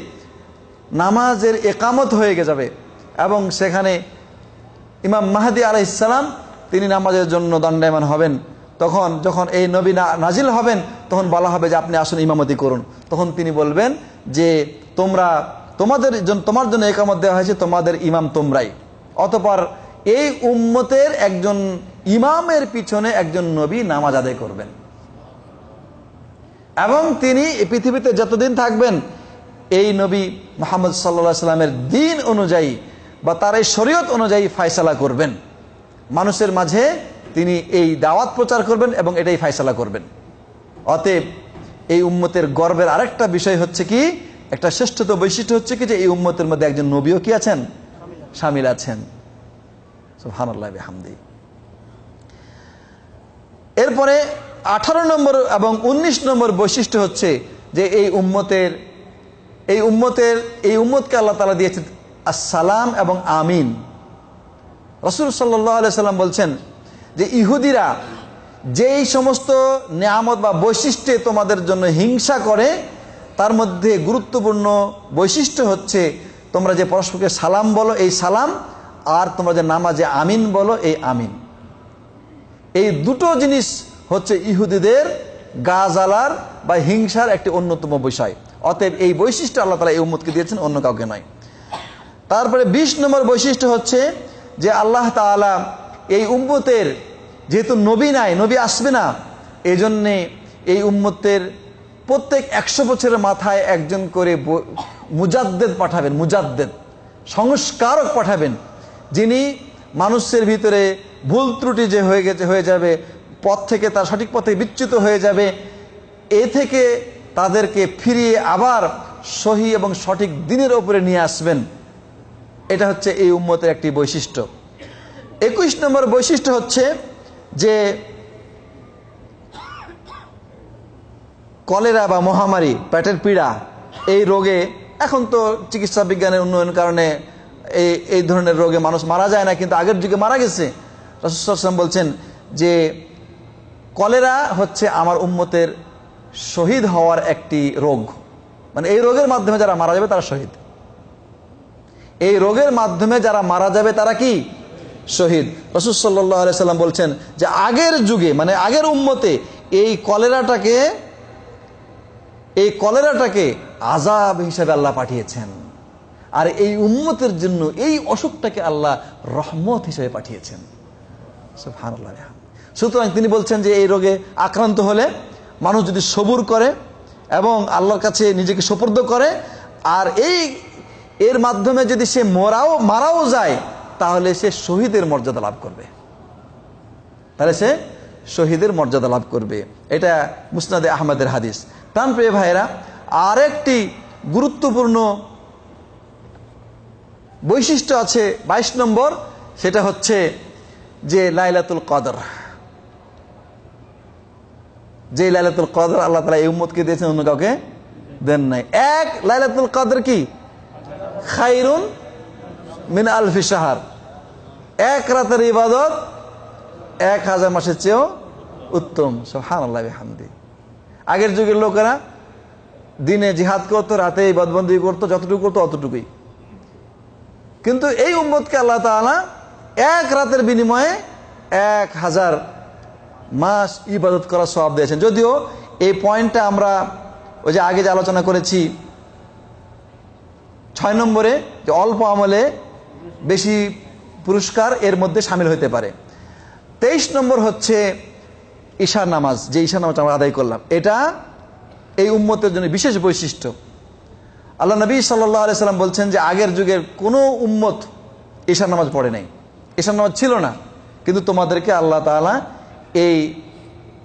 নামাজের একামত হয়ে যাবে এবং সেখানে ইমাম মাহাদি আলাহ ইসালাম তিনি নামাজের জন্য দণ্ডায়মান হবেন তখন যখন এই নবী নাজিল হবেন তখন বলা হবে যে আপনি আসুন ইমামতি করুন তখন তিনি বলবেন যে তোমরা তোমাদের তোমার জন্য একামত দেওয়া হয়েছে তোমাদের ইমাম তোমরাই অতপর এই উম্মতের একজন ইমামের পিছনে একজন নবী নামাজ আদায় করবেন এবং তিনি পৃথিবীতে যতদিন থাকবেন এই নবী মোহাম্মদ সাল্লা সাল্লামের দিন অনুযায়ী বা তার এই শরীয়ত অনুযায়ী ফায়সালা করবেন মানুষের মাঝে তিনি এই দাওয়াত প্রচার করবেন এবং এটাই ফায়সালা করবেন অতএব এই উম্মতের গর্বের আরেকটা বিষয় হচ্ছে কি একটা শ্রেষ্ঠত বৈশিষ্ট্য হচ্ছে কি যে এই উম্মতের মধ্যে একজন নবীও কি আছেন সামিল আছেন এরপরে ১৮ নম্বর এবং ১৯ নম্বর বৈশিষ্ট্য হচ্ছে যে এই উম্মতের এই উম্মতের এই উম্মতকে আল্লাহ তালা দিয়েছেন আসসালাম এবং আমিন রসুল সাল্লাহ সাল্লাম বলছেন যে ইহুদিরা যেই সমস্ত নিয়ামত বা বৈশিষ্ট্যে তোমাদের জন্য হিংসা করে তার মধ্যে গুরুত্বপূর্ণ বৈশিষ্ট্য হচ্ছে তোমরা যে পরস্পরকে সালাম বলো এই সালাম আর তোমরা যে নামাজে আমিন বলো এই আমিন এই দুটো জিনিস হচ্ছে ইহুদিদের গা বা হিংসার একটি অন্যতম বিষয় অতএব এই বৈশিষ্ট্য আল্লাহ তালা এই উম্মদকে দিয়েছেন অন্য কাউকে নয় তারপরে বিশ নম্বর বৈশিষ্ট্য হচ্ছে যে আল্লাহ তালা এই উম্মতের যেহেতু নবী নাই নবী আসবে না এই জন্যে এই উম্মতের প্রত্যেক একশো বছরের মাথায় একজন করে মুজাদ্দেদ পাঠাবেন মুজাদ্দেদ সংস্কারক পাঠাবেন যিনি মানুষের ভিতরে ভুল ত্রুটি যে হয়ে গেছে হয়ে যাবে পথ থেকে তার সঠিক পথে বিচ্যুত হয়ে যাবে এ থেকে তাদেরকে ফিরিয়ে আবার সহি এবং সঠিক দিনের ওপরে নিয়ে আসবেন এটা হচ্ছে এই উম্মতের একটি বৈশিষ্ট্য একুশ নম্বর বৈশিষ্ট্য হচ্ছে যে কলেরা বা মহামারী পেটের পীড়া এই রোগে এখন তো চিকিৎসা বিজ্ঞানের উন্নয়ন কারণে এই এই ধরনের রোগে মানুষ মারা যায় না কিন্তু আগের যুগে মারা গেছে রসুলাম বলছেন যে কলেরা হচ্ছে আমার উম্মতের শহীদ হওয়ার একটি রোগ মানে এই রোগের মাধ্যমে যারা মারা যাবে তারা শহীদ এই রোগের মাধ্যমে যারা মারা যাবে তারা কি শহীদ রসুল সাল্লাহ সাল্লাম বলছেন যে আগের যুগে মানে আগের উম্মতে এই কলেরাটাকে এই কলেরাটাকে আজাব হিসাবে আল্লাহ পাঠিয়েছেন আর এই উম্মতের জন্য এই অসুখটাকে আল্লাহ রহমত হিসেবে পাঠিয়েছেন সুতরাং তিনি বলছেন যে এই রোগে আক্রান্ত হলে মানুষ যদি সবুর করে এবং আল্লাহর কাছে নিজেকে সোপর্দ করে আর এই এর মাধ্যমে যদি সে মরাও মারাও যায় তাহলে সে শহীদের মর্যাদা লাভ করবে তাহলে সে শহীদের মর্যাদা লাভ করবে এটা মুসনাদে আহমেদের হাদিস প্রাণ প্রিয় ভাইয়েরা আরেকটি গুরুত্বপূর্ণ বৈশিষ্ট্য আছে ২২ নম্বর সেটা হচ্ছে যে লাইলাতুল কদর যে লাইলাতুল কদর আল্লাহ তালা এই উম্মতকে দিয়েছেন অন্য কাউকে দেন নাই এক লাইলাতুল কদর কি খাইরুন মিন আলফি সাহার এক রাতের ইবাদত এক হাজার মাসের চেয়েও উত্তম হান আল্লাহ হামদি আগের যুগের লোকেরা দিনে জিহাদ করতো রাতে ইবাদবন্দি করতো যতটুকু করতো অতটুকুই কিন্তু এই উম্মতকে আল্লাহ তালা এক রাতের বিনিময়ে এক হাজার মাস ইবাদত করার সব দিয়েছেন যদিও এই পয়েন্টটা আমরা ওই যে আগে যে আলোচনা করেছি ছয় নম্বরে যে অল্প আমলে বেশি পুরস্কার এর মধ্যে সামিল হতে পারে তেইশ নম্বর হচ্ছে ঈশা নামাজ যে ঈশা নামাজ আমরা আদায় করলাম এটা এই উম্মতের জন্য বিশেষ বৈশিষ্ট্য আল্লাহ নবী সাল্লাহ সাল্লাম বলছেন যে আগের যুগের কোনো উম্মত ঈশান নামাজ পড়ে নাই ঈশান নামাজ ছিল না কিন্তু তোমাদেরকে আল্লাহ তালা এই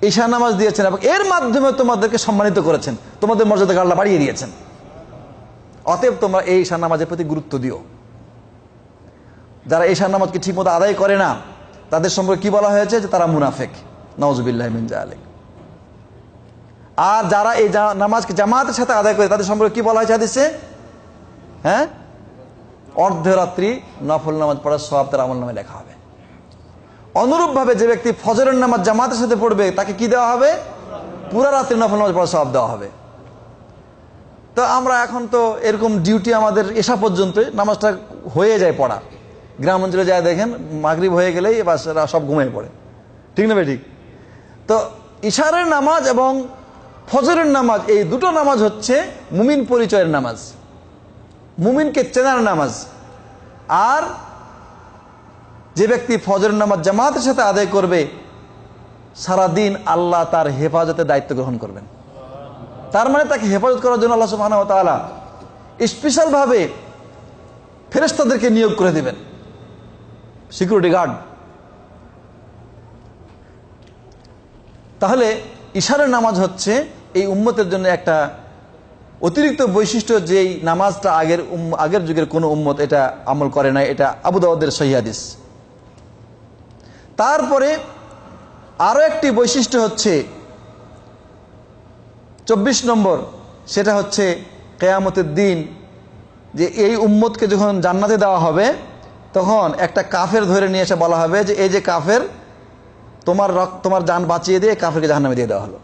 ঈশান নামাজ দিয়েছেন এবং এর মাধ্যমে তোমাদেরকে সম্মানিত করেছেন তোমাদের মর্যাদাকে আল্লাহ বাড়িয়ে দিয়েছেন অতএব তোমরা এই ঈশান নামাজের প্রতি গুরুত্ব দিও যারা ঈশান নামাজকে ঠিকমতো আদায় করে না তাদের সম্পর্কে কি বলা হয়েছে যে তারা মুনাফেক নওয়াজবিল্লাহ মিনজা আলিক আর যারা এই নামাজকে জামাতের সাথে আদায় করে তাদের সম্পর্কে কি বলা হয়েছে হাদিসে হ্যাঁ অর্ধরাত্রি নফল নামাজ পড়ার সব তার আমল নামে লেখা হবে অনুরূপভাবে যে ব্যক্তি ফজরের নামাজ জামাতের সাথে পড়বে তাকে কি দেওয়া হবে পুরা রাত্রি নফল নামাজ পড়ার সব দেওয়া হবে তো আমরা এখন তো এরকম ডিউটি আমাদের এসা পর্যন্ত নামাজটা হয়ে যায় পড়া গ্রাম অঞ্চলে যায় দেখেন মাগরীব হয়ে গেলেই এবার সব ঘুমিয়ে পড়ে ঠিক না ভাই ঠিক তো ইশারের নামাজ এবং ফজরের নামাজ এই দুটো নামাজ হচ্ছে মুমিন পরিচয়ের নামাজ মুমিনকে চেনার নামাজ আর যে ব্যক্তি ফজর নামাজ জামাতের সাথে আদায় করবে সারাদিন আল্লাহ তার হেফাজতে দায়িত্ব গ্রহণ করবেন তার মানে তাকে হেফাজত করার জন্য আল্লাহ সুহান তালা স্পেশালভাবে ফেরেস্তাদেরকে নিয়োগ করে দেবেন সিকিউরিটি গার্ড তাহলে ইশারের নামাজ হচ্ছে এই উম্মতের জন্য একটা অতিরিক্ত বৈশিষ্ট্য যেই নামাজটা আগের আগের যুগের কোনো উম্মত এটা আমল করে না এটা আবুদাওয়াদের সহিদিস তারপরে আরও একটি বৈশিষ্ট্য হচ্ছে ২৪ নম্বর সেটা হচ্ছে কেয়ামতের দিন যে এই উম্মতকে যখন জান্নাতে দেওয়া হবে তখন একটা কাফের ধরে নিয়ে এসে বলা হবে যে এই যে কাফের তোমার তোমার যান বাঁচিয়ে দিয়ে কাফেরকে জাহান্নামে দিয়ে দেওয়া হলো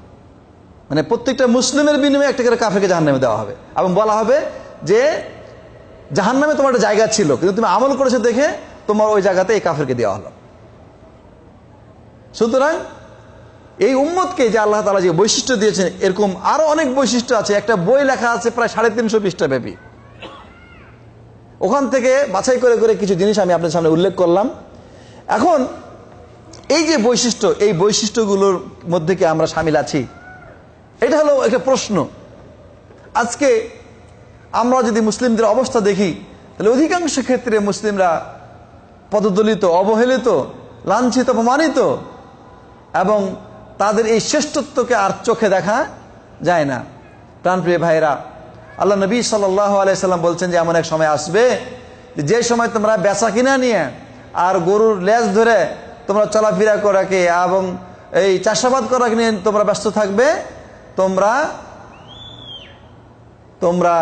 মানে প্রত্যেকটা মুসলিমের বিনিময়ে একটা করে কাফেরকে জাহান নামে দেওয়া হবে এবং বলা হবে যে জাহান নামে তোমার একটা জায়গা ছিল কিন্তু তুমি আমল করেছো দেখে তোমার ওই জায়গাতে এই কাফেরকে দেওয়া হলো সুতরাং এই উম্মতকে যে আল্লাহ তালা যে বৈশিষ্ট্য দিয়েছেন এরকম আরো অনেক বৈশিষ্ট্য আছে একটা বই লেখা আছে প্রায় সাড়ে তিনশো পৃষ্ঠা ব্যাপী ওখান থেকে বাছাই করে করে কিছু জিনিস আমি আপনার সামনে উল্লেখ করলাম এখন এই যে বৈশিষ্ট্য এই বৈশিষ্ট্যগুলোর মধ্যে কি আমরা সামিল আছি এটা হলো একটা প্রশ্ন আজকে আমরা যদি মুসলিমদের অবস্থা দেখি তাহলে অধিকাংশ ক্ষেত্রে মুসলিমরা পদদলিত অবহেলিত লাঞ্ছিত অপমানিত এবং তাদের এই শ্রেষ্ঠত্বকে আর চোখে দেখা যায় না প্রাণপ্রিয় ভাইরা আল্লাহ নবী সাল্লাহ আলাইসাল্লাম বলছেন যে এমন এক সময় আসবে যে সময় তোমরা বেচা কিনা নিয়ে আর গরুর লেজ ধরে তোমরা চলাফেরা করাকে এবং এই চাষাবাদ করাকে নিয়ে তোমরা ব্যস্ত থাকবে তোমরা তোমরা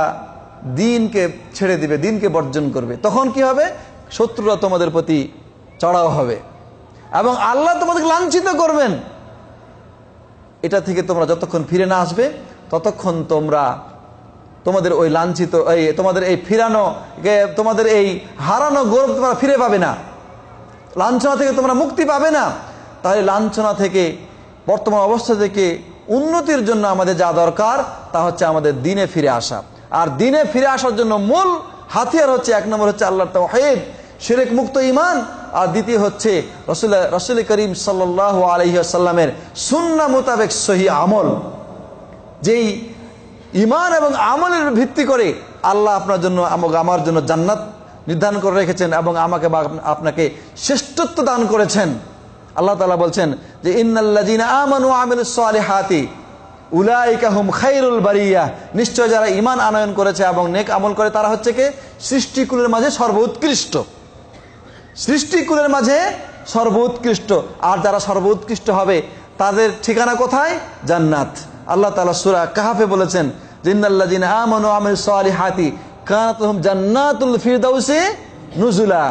দিনকে ছেড়ে দিবে দিনকে বর্জন করবে তখন কি হবে শত্রুরা তোমাদের প্রতি চড়াও হবে এবং আল্লাহ তোমাদেরকে লাঞ্ছিত করবেন এটা থেকে তোমরা যতক্ষণ ফিরে না আসবে ততক্ষণ তোমরা তোমাদের ওই লাঞ্ছিত এই তোমাদের এই ফিরানো তোমাদের এই হারানো গৌরব তোমরা ফিরে পাবে না লাঞ্ছনা থেকে তোমরা মুক্তি পাবে না তাহলে লাঞ্ছনা থেকে বর্তমান অবস্থা থেকে উন্নতির জন্য আমাদের যা দরকার তা হচ্ছে আমাদের দিনে ফিরে আসা আর দিনে ফিরে আসার জন্য মূল হাতিয়ার হচ্ছে এক নম্বর হচ্ছে আল্লাহ তাহেদ শিরেক মুক্ত ইমান আর দ্বিতীয় হচ্ছে রসুল রসুল করিম সাল্লাহ আলহিহাসাল্লামের সুন্না মোতাবেক সহি আমল যেই ইমান এবং আমলের ভিত্তি করে আল্লাহ আপনার জন্য আমার জন্য জান্নাত নির্ধারণ করে রেখেছেন এবং আমাকে বা আপনাকে শ্রেষ্ঠত্ব দান করেছেন আল্লাহ তালা বলছেন যে ইন্নাল্লাদিন আমানু উলাইকাহুম খাইরুল বারিয়া নিশ্চয় যারা ইমান আনয়ন করেছে এবং নেক আমল করে তারা হচ্ছে কি সৃষ্টিকুলের মাঝে সর্বোৎকৃষ্ট সৃষ্টিকুলের মাঝে সর্বোৎকৃষ্ট আর যারা সর্বোৎকৃষ্ট হবে তাদের ঠিকানা কোথায় জান্নাত আল্লাহ তালা সুরা কাহাফে বলেছেন জিন্দাল্লাদিন আমানু আমি হাতি কানাতুহুম জান্নাতুল ফিরদাউসে নুজুলা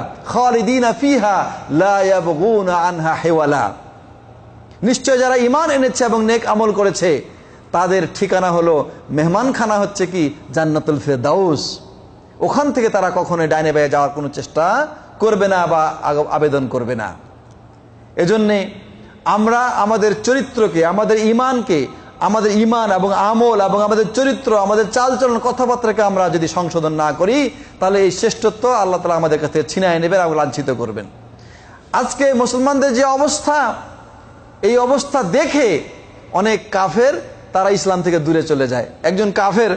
হেওয়ালা নিশ্চয় যারা ইমান এনেছে এবং নেক আমল করেছে তাদের ঠিকানা হলো মেহমানখানা হচ্ছে কি জান্নাতুল ফেদাউস ওখান থেকে তারা কখনোই ডাইনে বেয়ে যাওয়ার কোনো চেষ্টা করবে না বা আবেদন করবে না এজন্যে আমরা আমাদের চরিত্রকে আমাদের ইমানকে আমাদের ইমান এবং আমল এবং আমাদের চরিত্র আমাদের চালচলন কথাবার্তাকে আমরা যদি সংশোধন না করি তাহলে এই শ্রেষ্ঠত্ব আল্লাহ তালা আমাদের কাছে ছিনাই নেবেন এবং লাঞ্ছিত করবেন আজকে মুসলমানদের যে অবস্থা এই অবস্থা দেখে অনেক কাফের তারা ইসলাম থেকে দূরে চলে যায় একজন কাফের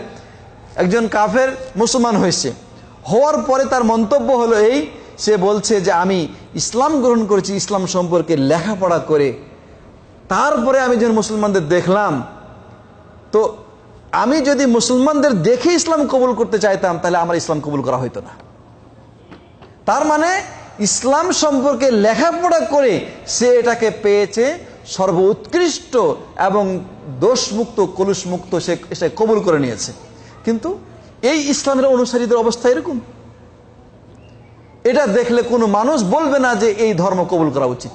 একজন কাফের মুসলমান হয়েছে হওয়ার পরে তার মন্তব্য হলো এই সে বলছে যে আমি ইসলাম গ্রহণ করেছি ইসলাম সম্পর্কে লেখাপড়া করে তারপরে আমি যখন মুসলমানদের দেখলাম তো আমি যদি মুসলমানদের দেখে ইসলাম কবুল করতে চাইতাম তাহলে আমার ইসলাম কবুল করা হইতো না তার মানে ইসলাম সম্পর্কে লেখাপড়া করে সে এটাকে পেয়েছে সর্বোৎকৃষ্ট এবং দোষমুক্ত কলুষমুক্ত সে সে কবুল করে নিয়েছে কিন্তু এই ইসলামের অনুসারীদের অবস্থা এরকম এটা দেখলে কোনো মানুষ বলবে না যে এই ধর্ম কবুল করা উচিত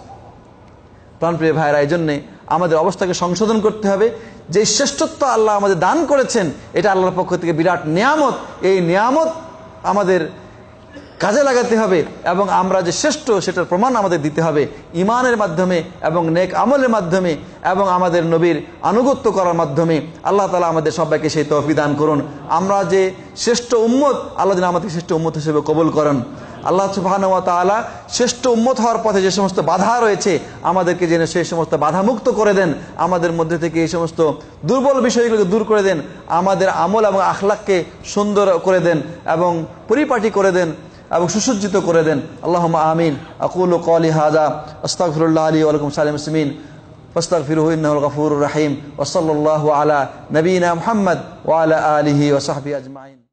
প্রাণপ্রিয় ভাইরা এই জন্যে আমাদের অবস্থাকে সংশোধন করতে হবে যে শ্রেষ্ঠত্ব আল্লাহ আমাদের দান করেছেন এটা আল্লাহর পক্ষ থেকে বিরাট নিয়ামত এই নিয়ামত আমাদের কাজে লাগাতে হবে এবং আমরা যে শ্রেষ্ঠ সেটার প্রমাণ আমাদের দিতে হবে ইমানের মাধ্যমে এবং নেক আমলের মাধ্যমে এবং আমাদের নবীর আনুগত্য করার মাধ্যমে আল্লাহ তালা আমাদের সবাইকে সেই তহফি দান করুন আমরা যে শ্রেষ্ঠ উম্মত আল্লাহ যেন আমাদের শ্রেষ্ঠ উম্মত হিসেবে কবল করেন আল্লাহ সুবাহানুয়া শ্রেষ্ঠ উন্মত হওয়ার পথে যে সমস্ত বাধা রয়েছে আমাদেরকে যেন সেই সমস্ত বাধা মুক্ত করে দেন আমাদের মধ্যে থেকে এই সমস্ত দুর্বল বিষয়গুলোকে দূর করে দেন আমাদের আমল এবং আখলাককে সুন্দর করে দেন এবং পরিপাটি করে দেন এবং সুসজ্জিত করে দেন আল্লাহ আমিন আকুল কলি হাজা আস্তাকুল্লাহ আলী আলকুম সালিম সিমিন فاستغفروه إنه الغفور الرحيم وصلى الله على نبينا محمد وعلى آله وصحبه